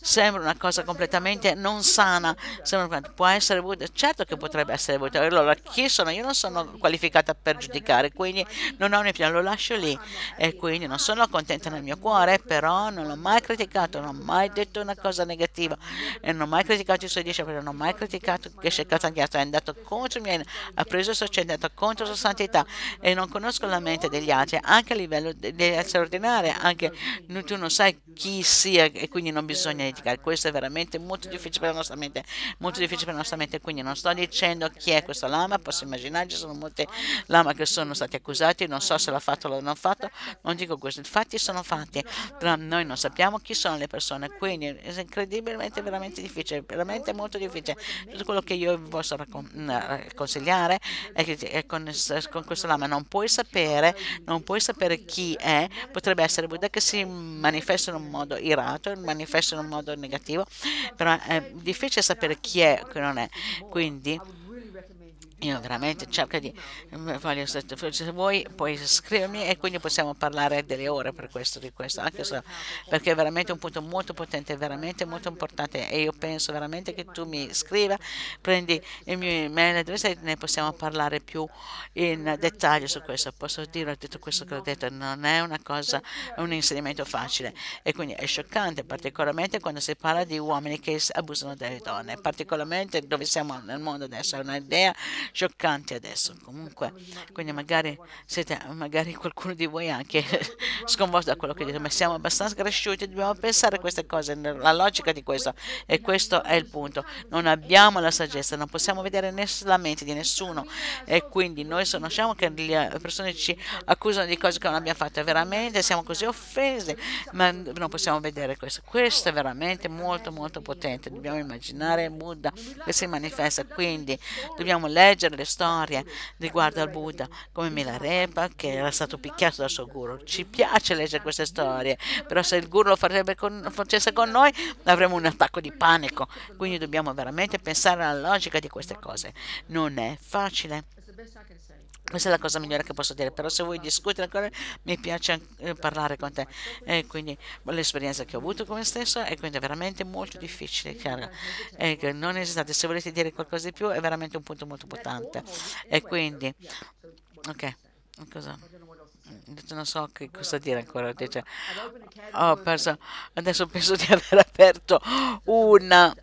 Sembra una cosa completamente non sana. Sembra, può essere Buddha? Certo che potrebbe essere Buddha. Allora, chi sono? Io non sono qualificata per giudicare, quindi non ho un'opinione, lo lascio lì. E quindi non sono sono contenta nel mio cuore, però non l'ho mai criticato, non ho mai detto una cosa negativa, e non ho mai criticato i suoi discepoli, non ho mai criticato che si è catagliato, è andato contro i miei, ha preso il suo è andato contro la sua santità, e non conosco la mente degli altri, anche a livello di essere ordinario, anche tu non sai chi sia, e quindi non bisogna criticare, questo è veramente molto difficile per la nostra mente, molto difficile per la nostra mente, quindi non sto dicendo chi è questo lama, posso immaginare, ci sono molte lama che sono stati accusati, non so se l'ha fatto o non l'ha fatto, non dico questo, il fatti sono fatti, però noi non sappiamo chi sono le persone, quindi è incredibilmente veramente difficile, veramente molto difficile. Tutto quello che io vi posso mm, consigliare è che con, con questo lama non puoi sapere, non puoi sapere chi è, potrebbe essere Buddha che si manifesta in un modo irato, manifesta in un modo negativo, però è difficile sapere chi è e chi non è. Quindi io veramente cerco cioè, di mm, voglio, se vuoi puoi scrivermi e quindi possiamo parlare delle ore per questo di questo, anche se, perché è veramente un punto molto potente, veramente molto importante e io penso veramente che tu mi scriva, prendi il mio email address e ne possiamo parlare più in dettaglio su questo. Posso dire tutto questo che ho detto, non è una cosa, è un insegnamento facile e quindi è scioccante, particolarmente quando si parla di uomini che abusano delle donne, particolarmente dove siamo nel mondo adesso, è un'idea scioccanti adesso. Comunque, quindi magari, siete, magari qualcuno di voi è anche sconvolto da quello che dite, ma siamo abbastanza cresciuti, dobbiamo pensare a queste cose, la logica di questo. E questo è il punto. Non abbiamo la saggezza, non possiamo vedere la mente di nessuno. E quindi noi conosciamo che le persone ci accusano di cose che non abbiamo fatto. Veramente siamo così offesi, ma non possiamo vedere questo. Questo è veramente molto molto potente. Dobbiamo immaginare Buddha che si manifesta. Quindi dobbiamo leggere leggere le storie riguardo al Buddha, come Milarepa che era stato picchiato dal suo guru. Ci piace leggere queste storie, però se il guru lo con, facesse con noi avremmo un attacco di panico. Quindi dobbiamo veramente pensare alla logica di queste cose. Non è facile. Questa è la cosa migliore che posso dire, però se vuoi discutere ancora mi piace eh, parlare con te. E quindi l'esperienza che ho avuto con me stesso è quindi veramente molto difficile, Chiara. E non esitate, se volete dire qualcosa di più è veramente un punto molto importante. E quindi, ok, cosa? non so che cosa dire ancora. Dice, ho perso, adesso penso di aver aperto una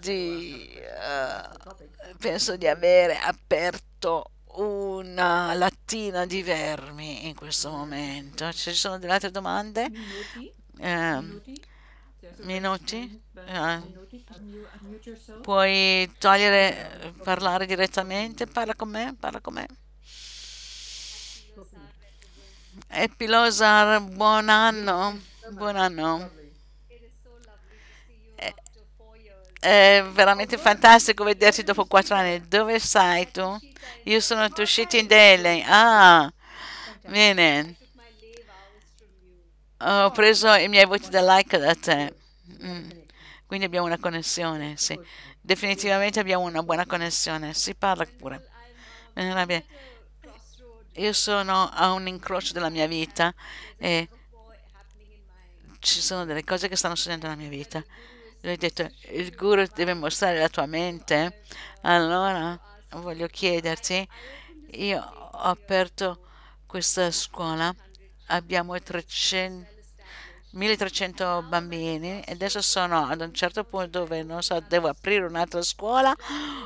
di, uh, penso di aver aperto una lattina di vermi in questo momento. Ci sono delle altre domande? Minuti? Eh, minuti? Eh. Puoi togliere, parlare direttamente? Parla con me, parla con me. Epilosar, buon anno. Buon anno. È, è veramente fantastico vederti dopo quattro anni. Dove sei tu? Io sono uscito in Delhi. Ah, bene. Ho preso i miei voti da like da te. Mm. Quindi abbiamo una connessione, sì. Definitivamente abbiamo una buona connessione. Si parla pure. Eh, Io sono a un incrocio della mia vita e ci sono delle cose che stanno succedendo nella mia vita. Lui ha detto, il guru deve mostrare la tua mente. Allora voglio chiederti, io ho aperto questa scuola, abbiamo 300 1300 bambini e adesso sono ad un certo punto dove non so, devo aprire un'altra scuola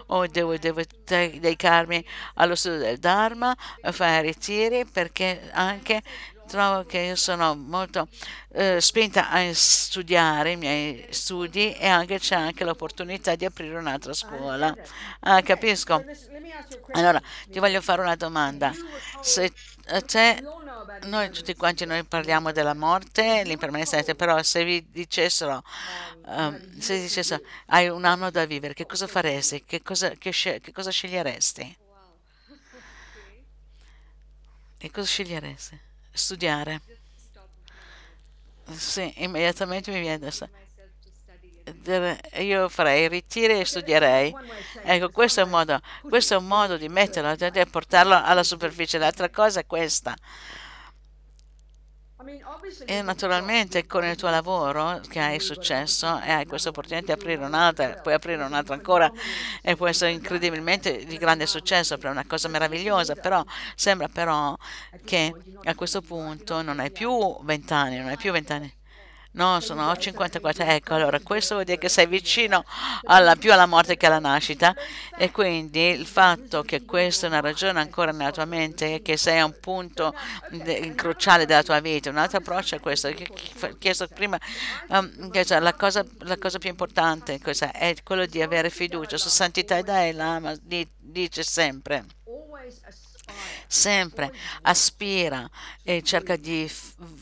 o devo, devo dedicarmi allo studio del Dharma, fare ritiri perché anche trovo che io sono molto eh, spinta a studiare i miei studi e anche c'è anche l'opportunità di aprire un'altra ah, scuola. Ah, capisco. Allora, ti voglio fare una domanda. Se te, noi tutti quanti noi parliamo della morte, l'impermanenza, però se vi dicessero, um, se dicessero hai un anno da vivere, che cosa faresti? Che cosa, che sceg che cosa sceglieresti? Che cosa sceglieresti? studiare. Sì, immediatamente mi viene da io farei ritiri e studierei. Ecco, questo è un modo, questo è un modo di metterlo e portarlo alla superficie. L'altra cosa è questa. E naturalmente con il tuo lavoro che hai successo e hai questa opportunità di aprire un'altra, puoi aprire un'altra ancora e può essere incredibilmente di grande successo, è una cosa meravigliosa, però sembra però che a questo punto non hai più vent'anni, non hai più vent'anni. No, sono 54. Ecco, allora questo vuol dire che sei vicino alla, più alla morte che alla nascita. E quindi il fatto che questa è una ragione ancora nella tua mente, che sei a un punto cruciale della tua vita. Un altro approccio è questo. Che ho chiesto prima, um, la, cosa, la, cosa, più importante questa, è quello di avere fiducia su Santità e Dai Lama, dice sempre sempre aspira e cerca di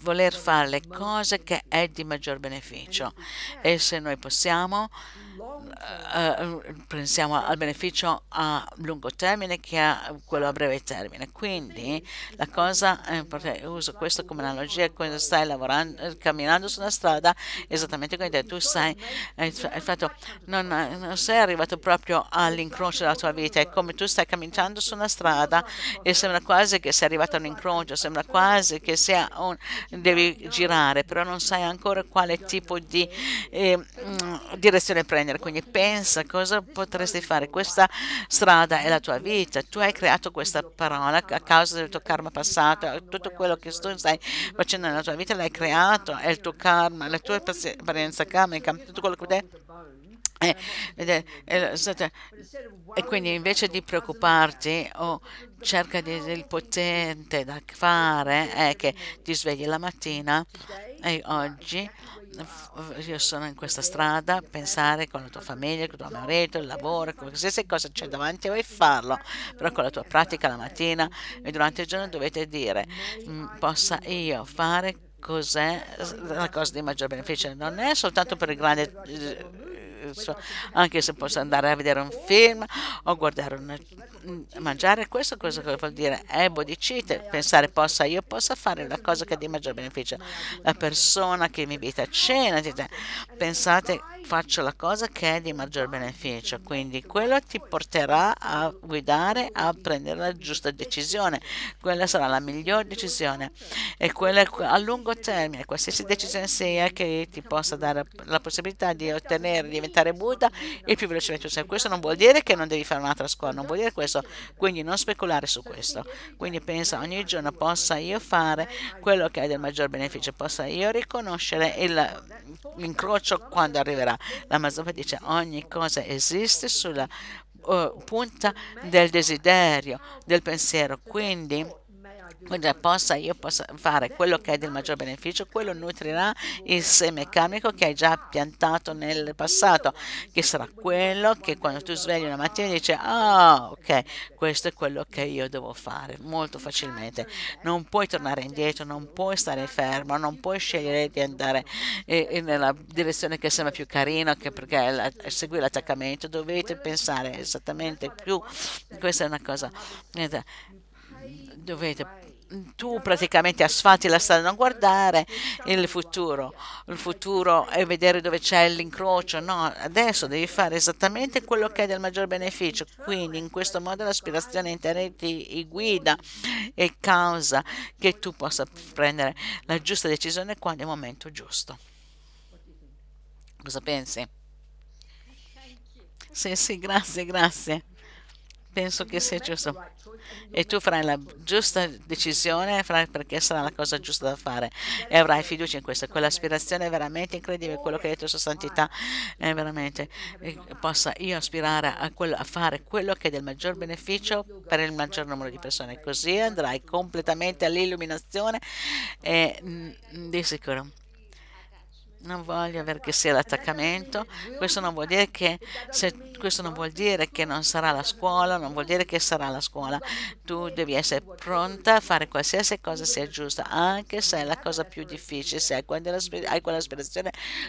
voler fare le cose che è di maggior beneficio. E se noi possiamo, eh, ehm, pensiamo al beneficio a lungo termine che a quello a breve termine. Quindi la cosa importante, eh, uso questo come analogia quando stai lavorando, eh, camminando sulla strada, esattamente come tu sai, il fatto non, non sei arrivato proprio all'incrocio della tua vita, è come tu stai camminando sulla strada e sembra quasi che sei arrivato a un incrocio, sembra quasi che sia un, devi girare, però non sai ancora quale tipo di eh, mm, direzione prendere genere. Quindi pensa cosa potresti fare. Questa strada è la tua vita. Tu hai creato questa parola a causa del tuo karma passato. Tutto quello che tu stai facendo nella tua vita l'hai creato. È il tuo karma, la tua esperienza karmica, tutto quello che è. E, e, e, e quindi invece di preoccuparti o cerca di, il potente da fare è che ti svegli la mattina e oggi sono in questa strada, pensare con la tua famiglia, con il tuo marito, il lavoro, qualsiasi cosa c'è davanti vuoi farlo, però con la tua pratica la mattina e durante il giorno dovete dire mm, possa io fare cos'è la cosa di maggior beneficio, non è soltanto per il grande eh, anche se posso andare a vedere un film o guardare una mangiare questo cosa vuol dire? È eh, bodicite, pensare possa, io possa fare la cosa che è di maggior beneficio. La persona che mi invita a cena, pensate faccio la cosa che è di maggior beneficio, quindi quello ti porterà a guidare, a prendere la giusta decisione, quella sarà la miglior decisione e quella a lungo termine, qualsiasi decisione sia che ti possa dare la possibilità di ottenere, diventare Buddha il più velocemente possibile. Questo non vuol dire che non devi fare un'altra scuola, non vuol dire questo chiuso, quindi non speculare su questo. Quindi pensa ogni giorno possa io fare quello che è del maggior beneficio, possa io riconoscere l'incrocio quando arriverà. La Mazzopa dice ogni cosa esiste sulla uh, punta del desiderio, del pensiero, quindi quindi possa io possa fare quello che è del maggior beneficio, quello nutrirà il seme karmico che hai già piantato nel passato, che sarà quello che quando tu svegli una mattina dici ah oh, ok, questo è quello che io devo fare, molto facilmente. Non puoi tornare indietro, non puoi stare fermo, non puoi scegliere di andare eh, eh, nella direzione che sembra più carina, perché seguire l'attaccamento, dovete pensare esattamente più, questa è una cosa, eh, dovete tu praticamente asfalti la strada, non guardare il futuro, il futuro e vedere dove c'è l'incrocio, no, adesso devi fare esattamente quello che è del maggior beneficio, quindi in questo modo l'aspirazione interna ti guida e causa che tu possa prendere la giusta decisione quando è il momento giusto. Cosa pensi? Sì, sì, grazie, grazie penso che sia giusto. E tu farai la giusta decisione perché sarà la cosa giusta da fare e avrai fiducia in questo. Quell'aspirazione è veramente incredibile, quello che hai detto, Sua Santità, è veramente eh, possa io aspirare a, quello, a fare quello che è del maggior beneficio per il maggior numero di persone. Così andrai completamente all'illuminazione e mm, di sicuro non voglio perché sia l'attaccamento, questo non, vuol dire che se, questo non vuol dire che non sarà la scuola, non vuol dire che sarà la scuola, tu devi essere pronta a fare qualsiasi cosa sia giusta, anche se è la cosa più difficile, se hai quella, hai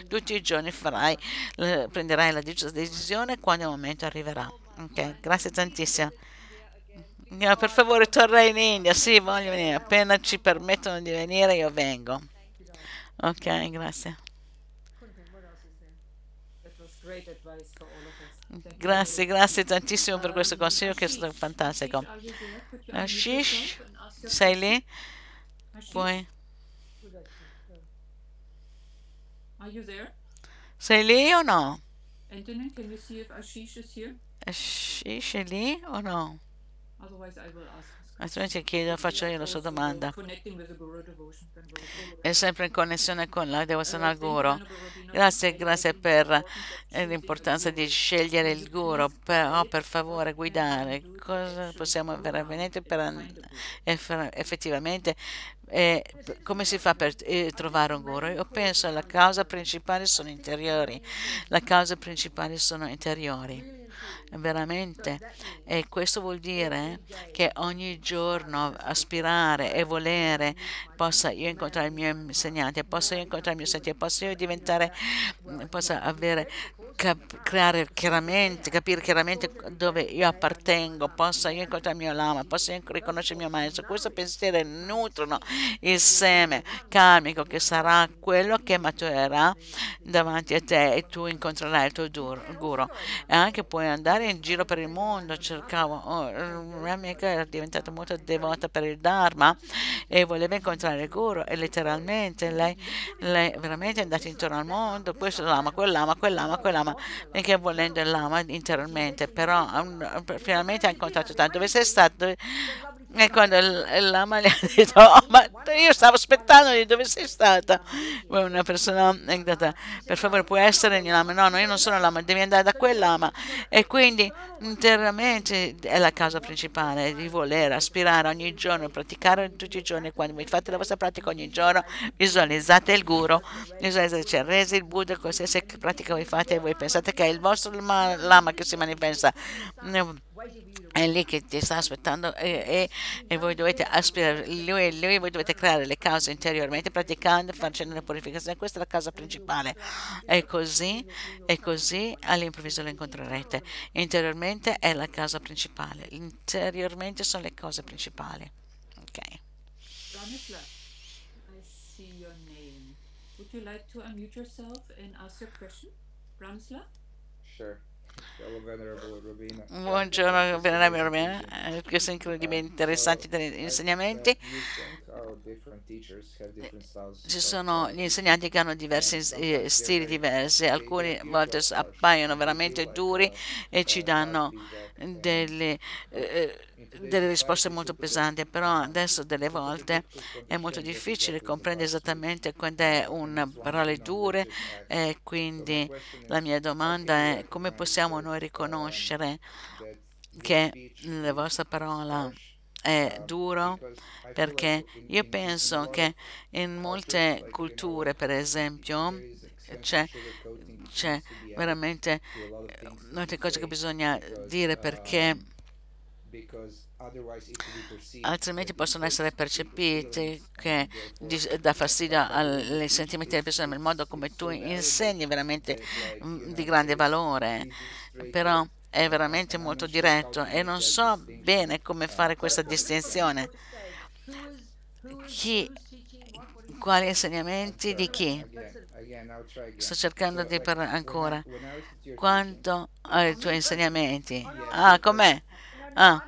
tutti i giorni farai, prenderai la decisione quando il momento arriverà. Okay. Grazie tantissimo. No, per favore torna in India, sì voglio venire, appena ci permettono di venire io vengo. Ok, grazie. Grazie, grazie tantissimo per questo consiglio che è stato fantastico. Ashish, uh, sei lì? Uh, Puoi... Sei lì o no? Ashish è lì o no? Altrimenti chiedo, faccio io la sua domanda. È sempre in connessione con la Devasana Guru. Grazie, grazie per eh, l'importanza di scegliere il Guru. Però, per favore, guidare. Cosa possiamo veramente per, effettivamente e eh, come si fa per eh, trovare un guru? Io penso che la causa principale sono interiori. La causa principale sono interiori veramente. E questo vuol dire che ogni giorno aspirare e volere possa io incontrare il mio insegnante, possa io incontrare il mio sentiero, possa io diventare, possa avere, cap, creare chiaramente, capire chiaramente dove io appartengo, possa io incontrare il mio lama, possa io riconoscere il mio maestro. Questo pensiero nutrono il seme karmico che sarà quello che maturerà davanti a te e tu incontrerai il tuo guru. E anche puoi andare storia in giro per il mondo, cercavo, oh, eh, un'amica era diventata molto devota per il Dharma e voleva incontrare il Guru e letteralmente lei, lei veramente è andata intorno al mondo, questo lama, quel lama, quel lama, quel lama, finché volendo il lama interamente, però um, finalmente ha incontrato tanto. Dove sei stato? Dove, e quando il lama gli ha detto, oh, ma io stavo aspettando di dove sei stata. Una persona è andata, per favore puoi essere il lama? No, no, io non sono lama, devi andare da quel lama. E quindi interamente è la causa principale di voler aspirare ogni giorno, praticare tutti i giorni. Quando fate la vostra pratica ogni giorno, visualizzate il guru, visualizzate cioè, resi il Buddha, qualsiasi pratica voi fate, voi pensate che è il vostro lama che si manifesta è lì che ti sta aspettando e, e, e voi dovete aspirare lui, e lui voi dovete creare le cause interiormente praticando facendo la purificazione questa è la causa principale e così e così all'improvviso lo incontrerete interiormente è la causa principale interiormente sono le cose principali ok Would you like to unmute yourself and ask your question? Ramsla? Sure. Buongiorno, venerabile Romina, eh, questi ah, interessante degli eh, insegnamenti. Eh, ci sono gli insegnanti che hanno diversi stili diversi, alcune volte appaiono veramente duri e ci danno delle eh, delle risposte molto pesanti, però adesso delle volte è molto difficile comprendere esattamente quando è un parole dure e quindi la mia domanda è come possiamo noi riconoscere che la vostra parola è duro perché io penso che in molte culture, per esempio, c'è, veramente molte cose che bisogna dire perché altrimenti possono essere percepiti che dà fastidio ai sentimenti delle persone, ma il modo come tu insegni è veramente mm, di grande valore, però è veramente molto diretto e non so bene come uh, fare questa distinzione. Chi, quali insegnamenti di chi? Sto cercando di parlare ancora. Quanto ai tuoi insegnamenti? Ah, com'è? Ah,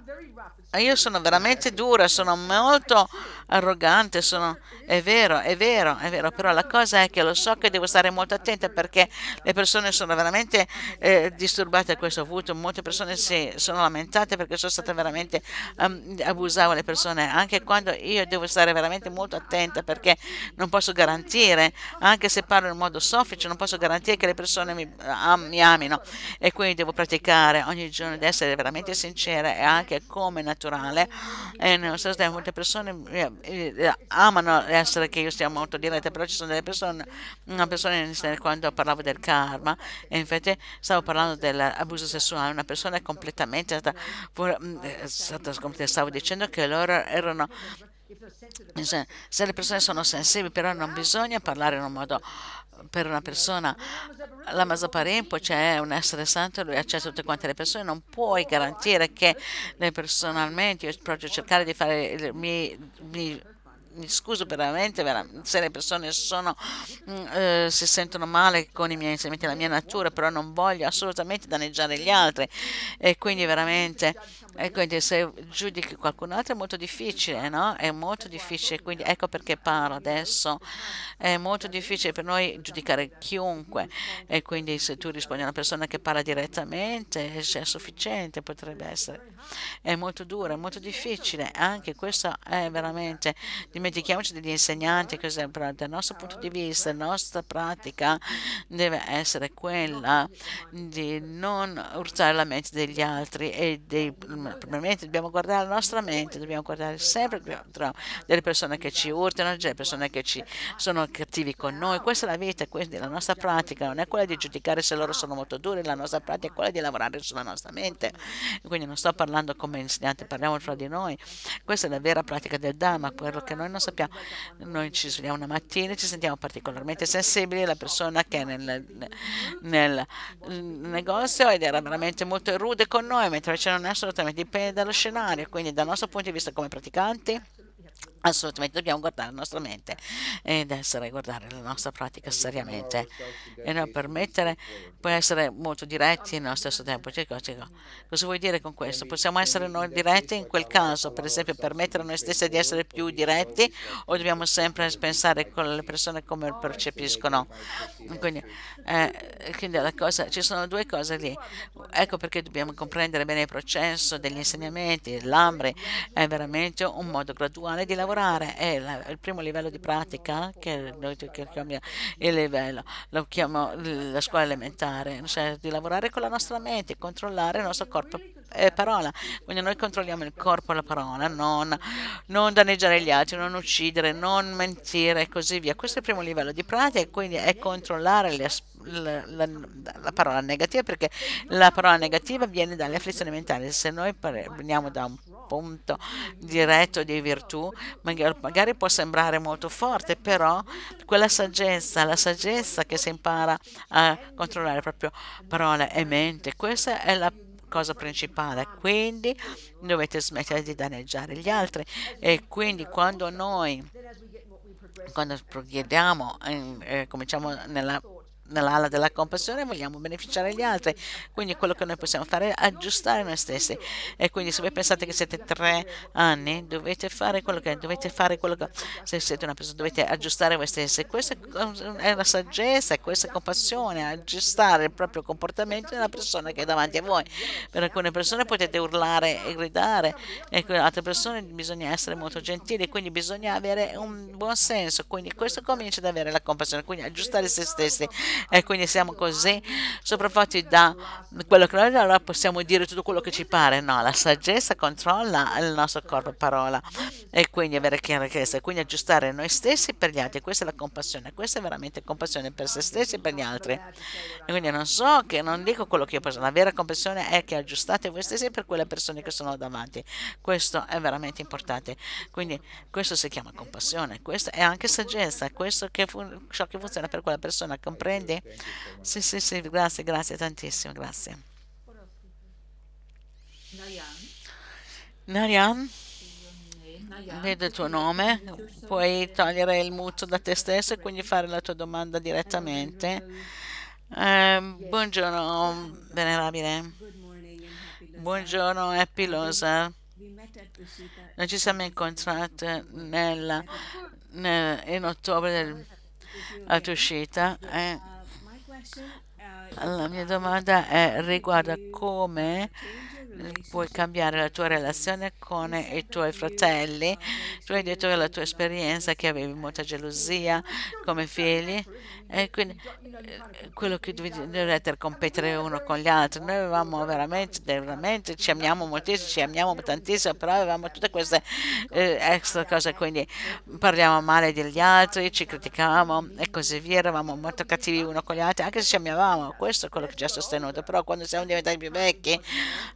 io sono veramente dura, sono molto arrogante, sono... È vero, è vero, è vero, però la cosa è che lo so che devo stare molto attenta perché le persone sono veramente eh, disturbate da questo. Ho avuto molte persone si sono lamentate perché sono stata veramente... Um, abusavo le persone, anche quando io devo stare veramente molto attenta perché non posso garantire, anche se parlo in modo soffice, non posso garantire che le persone mi, am, mi amino e quindi devo praticare ogni giorno di essere veramente sincera e anche come naturale e nello stesso tempo molte persone eh, eh, eh, amano essere che io sia molto diretta, però ci sono delle persone, una persona quando parlavo del karma, e infatti stavo parlando dell'abuso sessuale, una persona è completamente stata, mm, eh, stavo dicendo che loro erano se le persone sono sensibili, però non bisogna parlare in un modo per una persona la Masaparempo, cioè un essere santo, lui accessa tutte quante le persone, non puoi garantire che personalmente, io proprio cercare di fare, mi, mi, mi scuso veramente, veramente, se le persone sono, mm, eh, si sentono male con i miei insegnamenti, la mia natura, però non voglio assolutamente danneggiare gli altri e quindi veramente e quindi se giudichi qualcun altro è molto difficile, no? È molto difficile, quindi ecco perché parlo adesso. È molto difficile per noi giudicare chiunque e quindi se tu rispondi a una persona che parla direttamente è sufficiente, potrebbe essere. È molto duro, è molto difficile, anche questo è veramente, dimentichiamoci degli insegnanti, cos'è, però dal nostro punto di vista, la nostra pratica deve essere quella di non urtare la mente degli altri e dei probabilmente dobbiamo guardare la nostra mente, dobbiamo guardare sempre delle persone che ci urtano, delle persone che ci sono cattivi con noi. Questa è la vita, quindi la nostra pratica non è quella di giudicare se loro sono molto duri, la nostra pratica è quella di lavorare sulla nostra mente. Quindi non sto parlando come insegnante, parliamo fra di noi. Questa è la vera pratica del Dhamma, quello che noi non sappiamo. Noi ci svegliamo una mattina e ci sentiamo particolarmente sensibili, la persona che è nel, nel negozio ed era veramente molto rude con noi, mentre invece non è assolutamente dipende dallo scenario, quindi dal nostro punto di vista come praticanti assolutamente dobbiamo guardare la nostra mente ed essere guardare la nostra pratica seriamente e non permettere può essere molto diretti nello stesso tempo cioè, cioè, cioè, cosa vuol dire con questo? possiamo essere noi diretti in quel caso per esempio permettere a noi stessi di essere più diretti o dobbiamo sempre pensare con le persone come percepiscono quindi, eh, quindi cosa, ci sono due cose lì ecco perché dobbiamo comprendere bene il processo degli insegnamenti l'ambre è veramente un modo graduale di lavorare lavorare è la, il primo livello di pratica che noi chiamiamo il livello, lo chiamo la scuola elementare, cioè di lavorare con la nostra mente, controllare il nostro corpo e parola. Quindi noi controlliamo il corpo e la parola, non, non danneggiare gli altri, non uccidere, non mentire e così via. Questo è il primo livello di pratica, quindi è controllare gli aspetti la, la, la, parola negativa perché la parola negativa viene dalle afflizioni mentali. Se noi veniamo da un punto diretto di virtù, magari può sembrare molto forte, però quella saggezza, la saggezza che si impara a controllare proprio parole e mente, questa è la cosa principale. Quindi dovete smettere di danneggiare gli altri e quindi quando noi quando progrediamo, eh, eh, cominciamo nella nell'ala della compassione vogliamo beneficiare gli altri. Quindi quello che noi possiamo fare è aggiustare noi stessi. E quindi se voi pensate che siete tre anni, dovete fare quello che dovete fare, quello che, se siete una persona, dovete aggiustare voi stessi. Questa è la saggezza, questa è compassione, aggiustare il proprio comportamento della persona che è davanti a voi. Per alcune persone potete urlare e gridare, e per altre persone bisogna essere molto gentili, quindi bisogna avere un buon senso. Quindi questo comincia ad avere la compassione, quindi aggiustare se stessi e quindi siamo così sopraffatti da quello che noi allora possiamo dire tutto quello che ci pare. No, la saggezza controlla il nostro corpo e parola e quindi avere chiarezza, quindi aggiustare noi stessi per gli altri. Questa è la compassione, questa è veramente compassione per se stessi e per gli altri. E quindi non so che non dico quello che io posso, la vera compassione è che aggiustate voi stessi per quelle persone che sono davanti. Questo è veramente importante. Quindi questo si chiama compassione, questa è anche saggezza, questo che ciò che funziona per quella persona, comprende quindi sì, sì, sì, grazie, grazie tantissimo, grazie. Narian, vedo il tuo nome, puoi togliere il muto da te stesso e quindi fare la tua domanda direttamente. Eh, buongiorno, venerabile. Buongiorno, Happy Loser. Noi ci siamo incontrate nel, nel, in ottobre del, alla tua uscita. Eh la mia domanda è, riguarda come puoi cambiare la tua relazione con i tuoi fratelli. Tu hai detto che la tua esperienza che avevi molta gelosia come figli e quindi eh, quello che dovete competere uno con gli altri. Noi avevamo veramente, veramente, ci amiamo moltissimo, ci amiamo tantissimo, però avevamo tutte queste eh, extra cose, quindi parliamo male degli altri, ci criticavamo e così via, eravamo molto cattivi uno con gli altri, anche se ci amiamo, questo è quello che ci ha sostenuto, però quando siamo diventati più vecchi,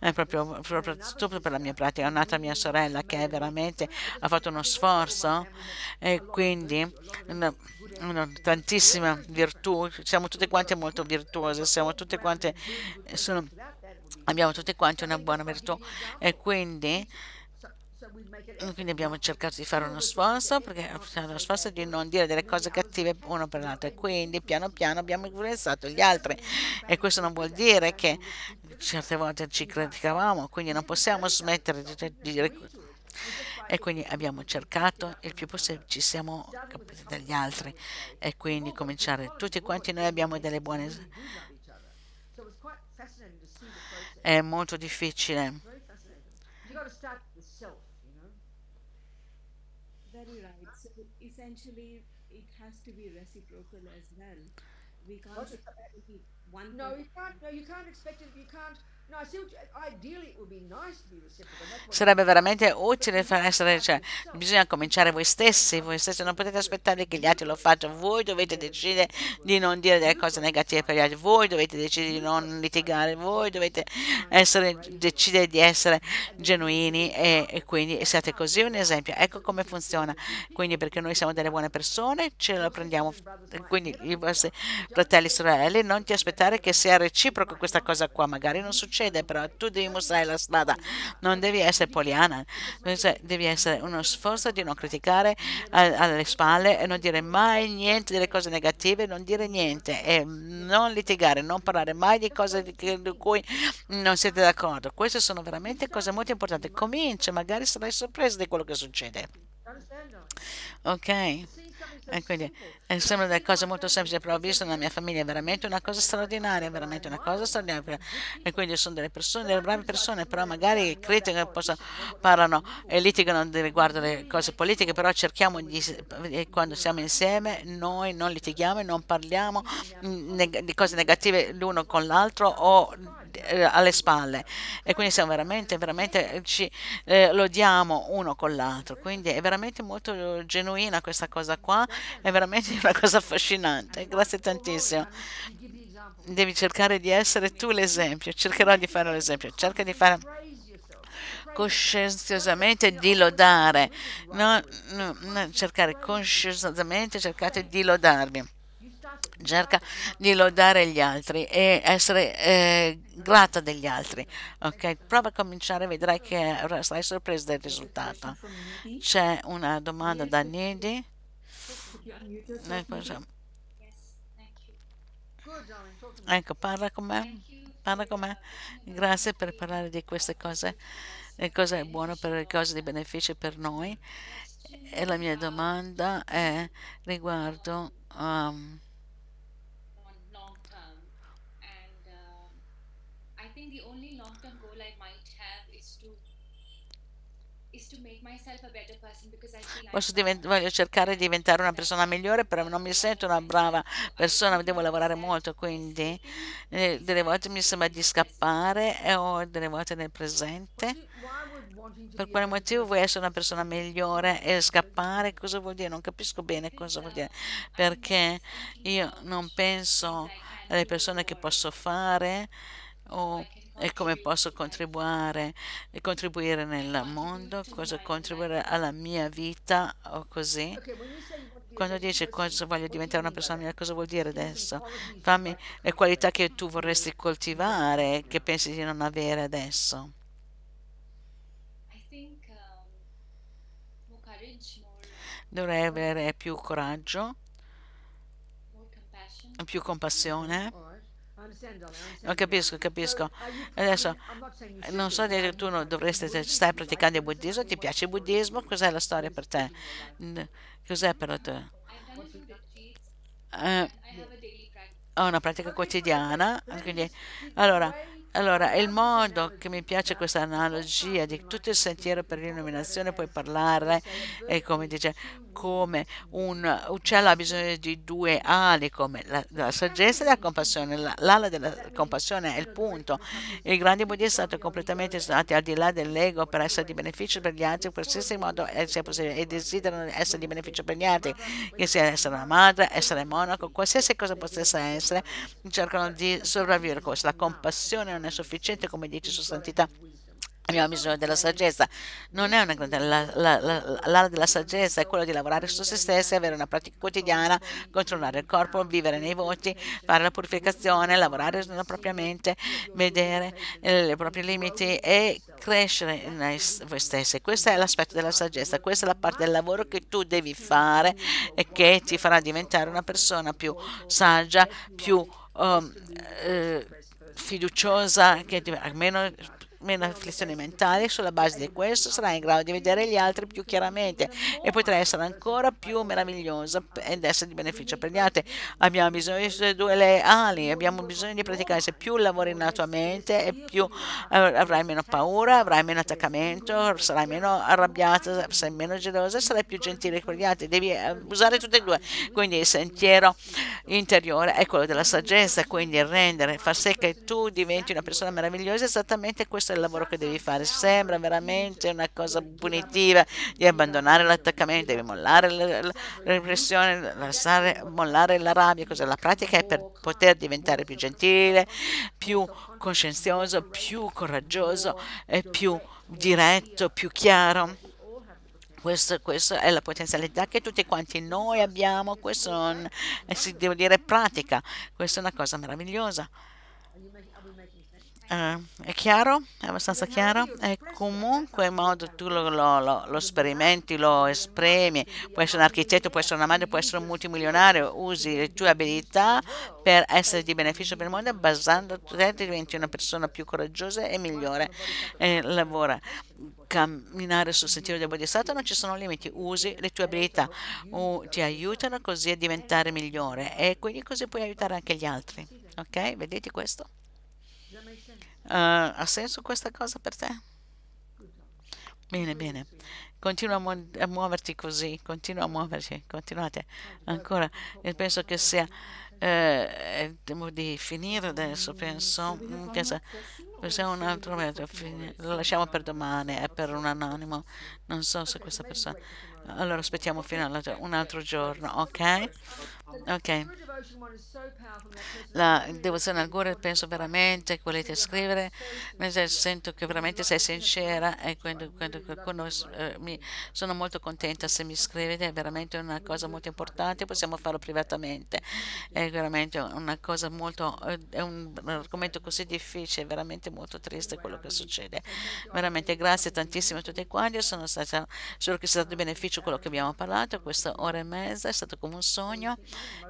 è proprio, proprio stupendo per la mia pratica, è nata mia sorella che veramente ha fatto uno sforzo e quindi... No, hanno tantissima virtù, siamo tutte quante molto virtuose, siamo tutte quante, sono, abbiamo tutte quante una buona virtù e quindi quindi abbiamo cercato di fare uno sforzo, perché uno sforzo di non dire delle cose cattive uno per l'altro e quindi piano piano abbiamo influenzato gli altri e questo non vuol dire che certe volte ci criticavamo, quindi non possiamo smettere di, di, di e quindi abbiamo cercato il più possibile, ci siamo capiti dagli altri e quindi cominciare. Tutti quanti noi abbiamo delle buone... È molto difficile. No, you can't, no, you can't expect it, you can't Sarebbe veramente utile far essere, cioè, bisogna cominciare voi stessi, voi stessi non potete aspettare che gli altri lo facciano, voi dovete decidere di non dire delle cose negative per gli altri, voi dovete decidere di non litigare, voi dovete essere, decidere di essere genuini e, e quindi siate così un esempio. Ecco come funziona, quindi perché noi siamo delle buone persone, ce la prendiamo, quindi i vostri fratelli e sorelle, non ti aspettare che sia reciproco questa cosa qua, magari non succede succede, però tu devi mostrare la strada, non devi essere poliana, devi essere uno sforzo di non criticare alle spalle e non dire mai niente delle cose negative, non dire niente e non litigare, non parlare mai di cose di cui non siete d'accordo. Queste sono veramente cose molto importanti. Comincia, magari sarai sorpresa di quello che succede. Ok? E quindi eh, sembra una cosa molto semplice, però ho visto nella mia famiglia veramente una cosa straordinaria, veramente una cosa straordinaria. E quindi sono delle persone, delle brave persone, però magari criticano, parlano e litigano riguardo le cose politiche, però cerchiamo di, eh, quando siamo insieme, noi non litighiamo e non parliamo mm, di cose negative l'uno con l'altro o eh, alle spalle e quindi siamo veramente, veramente ci eh, lodiamo uno con l'altro, quindi è veramente molto genuina questa cosa qua, è veramente una cosa affascinante, grazie tantissimo devi cercare di essere tu l'esempio. Cercherò di fare l'esempio. Cerca di fare coscienziosamente di lodare. No, no, no, cercare coscienziosamente, cercate di lodarvi cerca di lodare gli altri e essere eh, grata degli altri. Ok, prova a cominciare, vedrai che sarai sorpresa del risultato. C'è una domanda da Nidi. Eh, ecco, parla con me. Parla con me. Grazie per parlare di queste cose. Le cose buone per le cose di beneficio per noi. E la mia domanda è riguardo. Um, Posso divent- voglio cercare di diventare una persona migliore, però non mi sento una brava persona, devo lavorare molto, quindi eh, delle volte mi sembra di scappare eh, o delle volte nel presente. Per quale motivo vuoi essere una persona migliore e scappare? Cosa vuol dire? Non capisco bene cosa vuol dire, perché io non penso alle persone che posso fare o e come posso contribuire, contribuire nel mondo, cosa contribuire alla mia vita o così. Quando dici cosa voglio diventare una persona migliore, cosa vuol dire adesso? Fammi le qualità che tu vorresti coltivare, che pensi di non avere adesso. Dovrei avere più coraggio, più compassione non capisco, capisco. Adesso, non so dire che tu non dovresti, stare praticando il buddismo, ti piace il buddismo, cos'è la storia per te? Cos'è per te? Uh, ho una pratica quotidiana, quindi, allora, allora, il modo che mi piace questa analogia di tutto il sentiero per l'illuminazione, puoi parlare, eh, come dice, come un uccello ha bisogno di due ali, come la, la saggezza e la compassione. L'ala della compassione è il punto. I grandi buddhisti sono stati completamente isolati al di là dell'ego per essere di beneficio per gli altri, in qualsiasi modo eh, sia possibile, e desiderano essere di beneficio per gli altri, che sia essere una madre, essere monaco, qualsiasi cosa possa essere, cercano di sopravvivere. con La compassione non è sufficiente, come dice Sua Santità. Abbiamo bisogno della saggezza. Non è una l'ala la, della saggezza, è quella di lavorare su se stessi, avere una pratica quotidiana, controllare il corpo, vivere nei voti, fare la purificazione, lavorare sulla propria mente, vedere i eh, propri limiti e crescere voi stessi. Questo è l'aspetto della saggezza, questa è la parte del lavoro che tu devi fare e che ti farà diventare una persona più saggia, più um, eh, fiduciosa che almeno una riflessione mentale, sulla base di questo sarai in grado di vedere gli altri più chiaramente e potrai essere ancora più meravigliosa ed essere di beneficio per gli altri. Abbiamo bisogno di due le ali, abbiamo bisogno di praticare. Se più lavori nella tua mente e più eh, avrai meno paura, avrai meno attaccamento, sarai meno arrabbiata, sarai meno gelosa, e sarai più gentile con gli altri. Devi eh, usare tutte e due. Quindi il sentiero interiore è quello della saggezza, quindi rendere, far sì che tu diventi una persona meravigliosa, esattamente questo questo è il lavoro che devi fare. Sembra veramente una cosa punitiva di abbandonare l'attaccamento, devi mollare la, la repressione, lasciare, mollare la rabbia. Cosa? La pratica è per poter diventare più gentile, più coscienzioso, più coraggioso, più diretto, più chiaro. Questo, questa è la potenzialità che tutti quanti noi abbiamo, questo non, si, devo dire, pratica, questa è una cosa meravigliosa. Eh, è chiaro? È abbastanza chiaro? E eh, comunque in modo tu lo, lo, lo, sperimenti, lo espremi, puoi essere un architetto, puoi essere una madre, puoi essere un multimilionario, usi le tue abilità per essere di beneficio per il mondo, basando te diventi una persona più coraggiosa e migliore. Eh, lavora. Camminare sul sentiero del Bodhisattva non ci sono limiti, usi le tue abilità, o ti aiutano così a diventare migliore e quindi così puoi aiutare anche gli altri. Ok? Vedete questo? Uh, ha senso questa cosa per te? Bene, bene. Continua a, mu- a muoverti così, continua a muoverti, continuate ancora. E penso che sia eh, tempo di finire adesso, penso mm, che sia, un altro momento, lo lasciamo per domani, è per un anonimo, non so se questa persona... Allora aspettiamo fino a un altro giorno, ok? Ok. La devozione al Guru penso veramente che volete scrivere, sento che veramente sei sincera e quando, quando qualcuno eh, mi sono molto contenta se mi scrivete, è veramente una cosa molto importante, possiamo farlo privatamente, è veramente una cosa molto, eh, è un argomento così difficile, è veramente molto triste quello che succede. Veramente grazie tantissimo a tutti quanti, sono stata, spero che sia stato di beneficio quello che abbiamo parlato, questa ora e mezza è stato come un sogno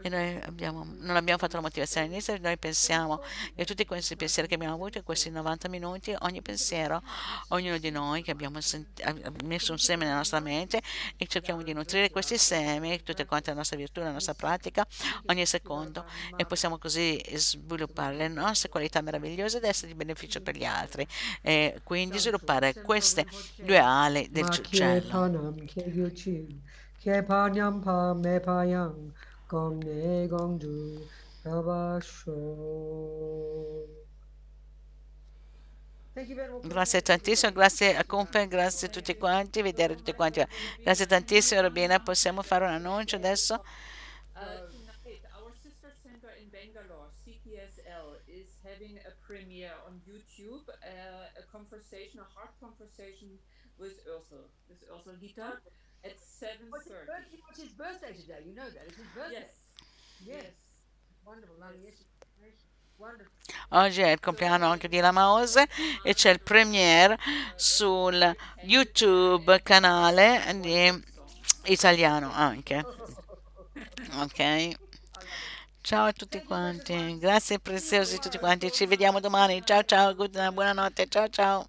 e noi abbiamo, non abbiamo fatto la motivazione all'inizio, noi pensiamo che tutti questi pensieri che abbiamo avuto in questi 90 minuti, ogni pensiero, ognuno di noi che abbiamo messo un seme nella nostra mente e cerchiamo di nutrire questi semi, tutte quante la nostra virtù, la nostra pratica, ogni secondo e possiamo così sviluppare le nostre qualità meravigliose ed essere di beneficio per gli altri e quindi sviluppare queste due ali del cielo. Gomne Gongju Navasho. Grazie tantissimo, grazie a Compen, grazie a tutti quanti, vedere tutti quanti. Grazie tantissimo Robina, possiamo fare un annuncio adesso? Uh, premiere on YouTube, uh, a conversation, a hard conversation with Ursula, with Ursula Dieter. At seven What's thirty. His birthday, what's his birthday today? You know that. It's his birthday. Yes. Yes. yes. Wonderful. Yes. Oggi è il compleanno anche di Lamaose e c'è il premiere sul YouTube canale italiano anche. Ok. Ciao a tutti quanti, grazie preziosi tutti quanti, ci vediamo domani. Ciao ciao, good, buonanotte, ciao ciao.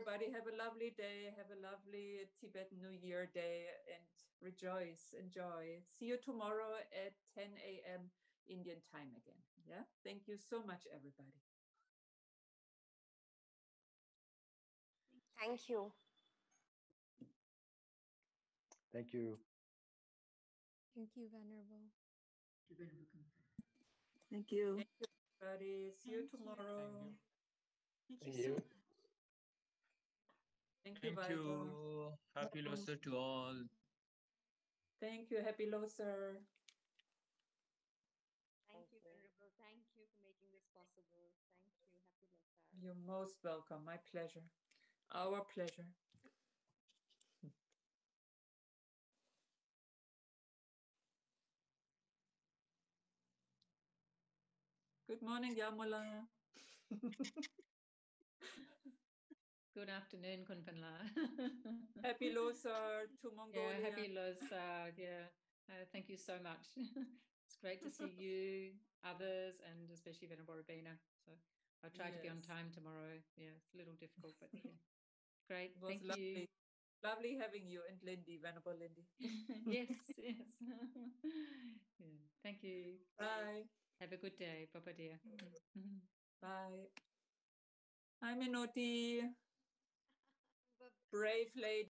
everybody have a lovely day. Have a lovely Tibetan New Year day and rejoice, enjoy. See you tomorrow at 10 a.m. Indian time again. Yeah. Thank you so much, everybody. Thank you. Thank you. Thank you, Venerable. Thank you. Thank you, everybody. See you tomorrow. Thank you. Thank you. Thank you, Thank you. Happy Loser to all. Thank you. Happy Loser. Thank you, Venerable. Thank you for making this possible. Thank you. Happy Loser. You're most welcome. My pleasure. Our pleasure. Good morning, Yamala. Good afternoon, Kunpanla. happy Losar to Mongolia. Yeah, happy Losar. Yeah, uh, thank you so much. it's great to see you, others, and especially Venerable Rabina. So I'll try yes. to be on time tomorrow. Yeah, it's a little difficult, but yeah. great. It was thank lovely. you. Lovely having you and Lindy, Venerable Lindy. yes, yes. yeah. Thank you. Bye. Have a good day, Papa dear. Bye. i a naughty brave lady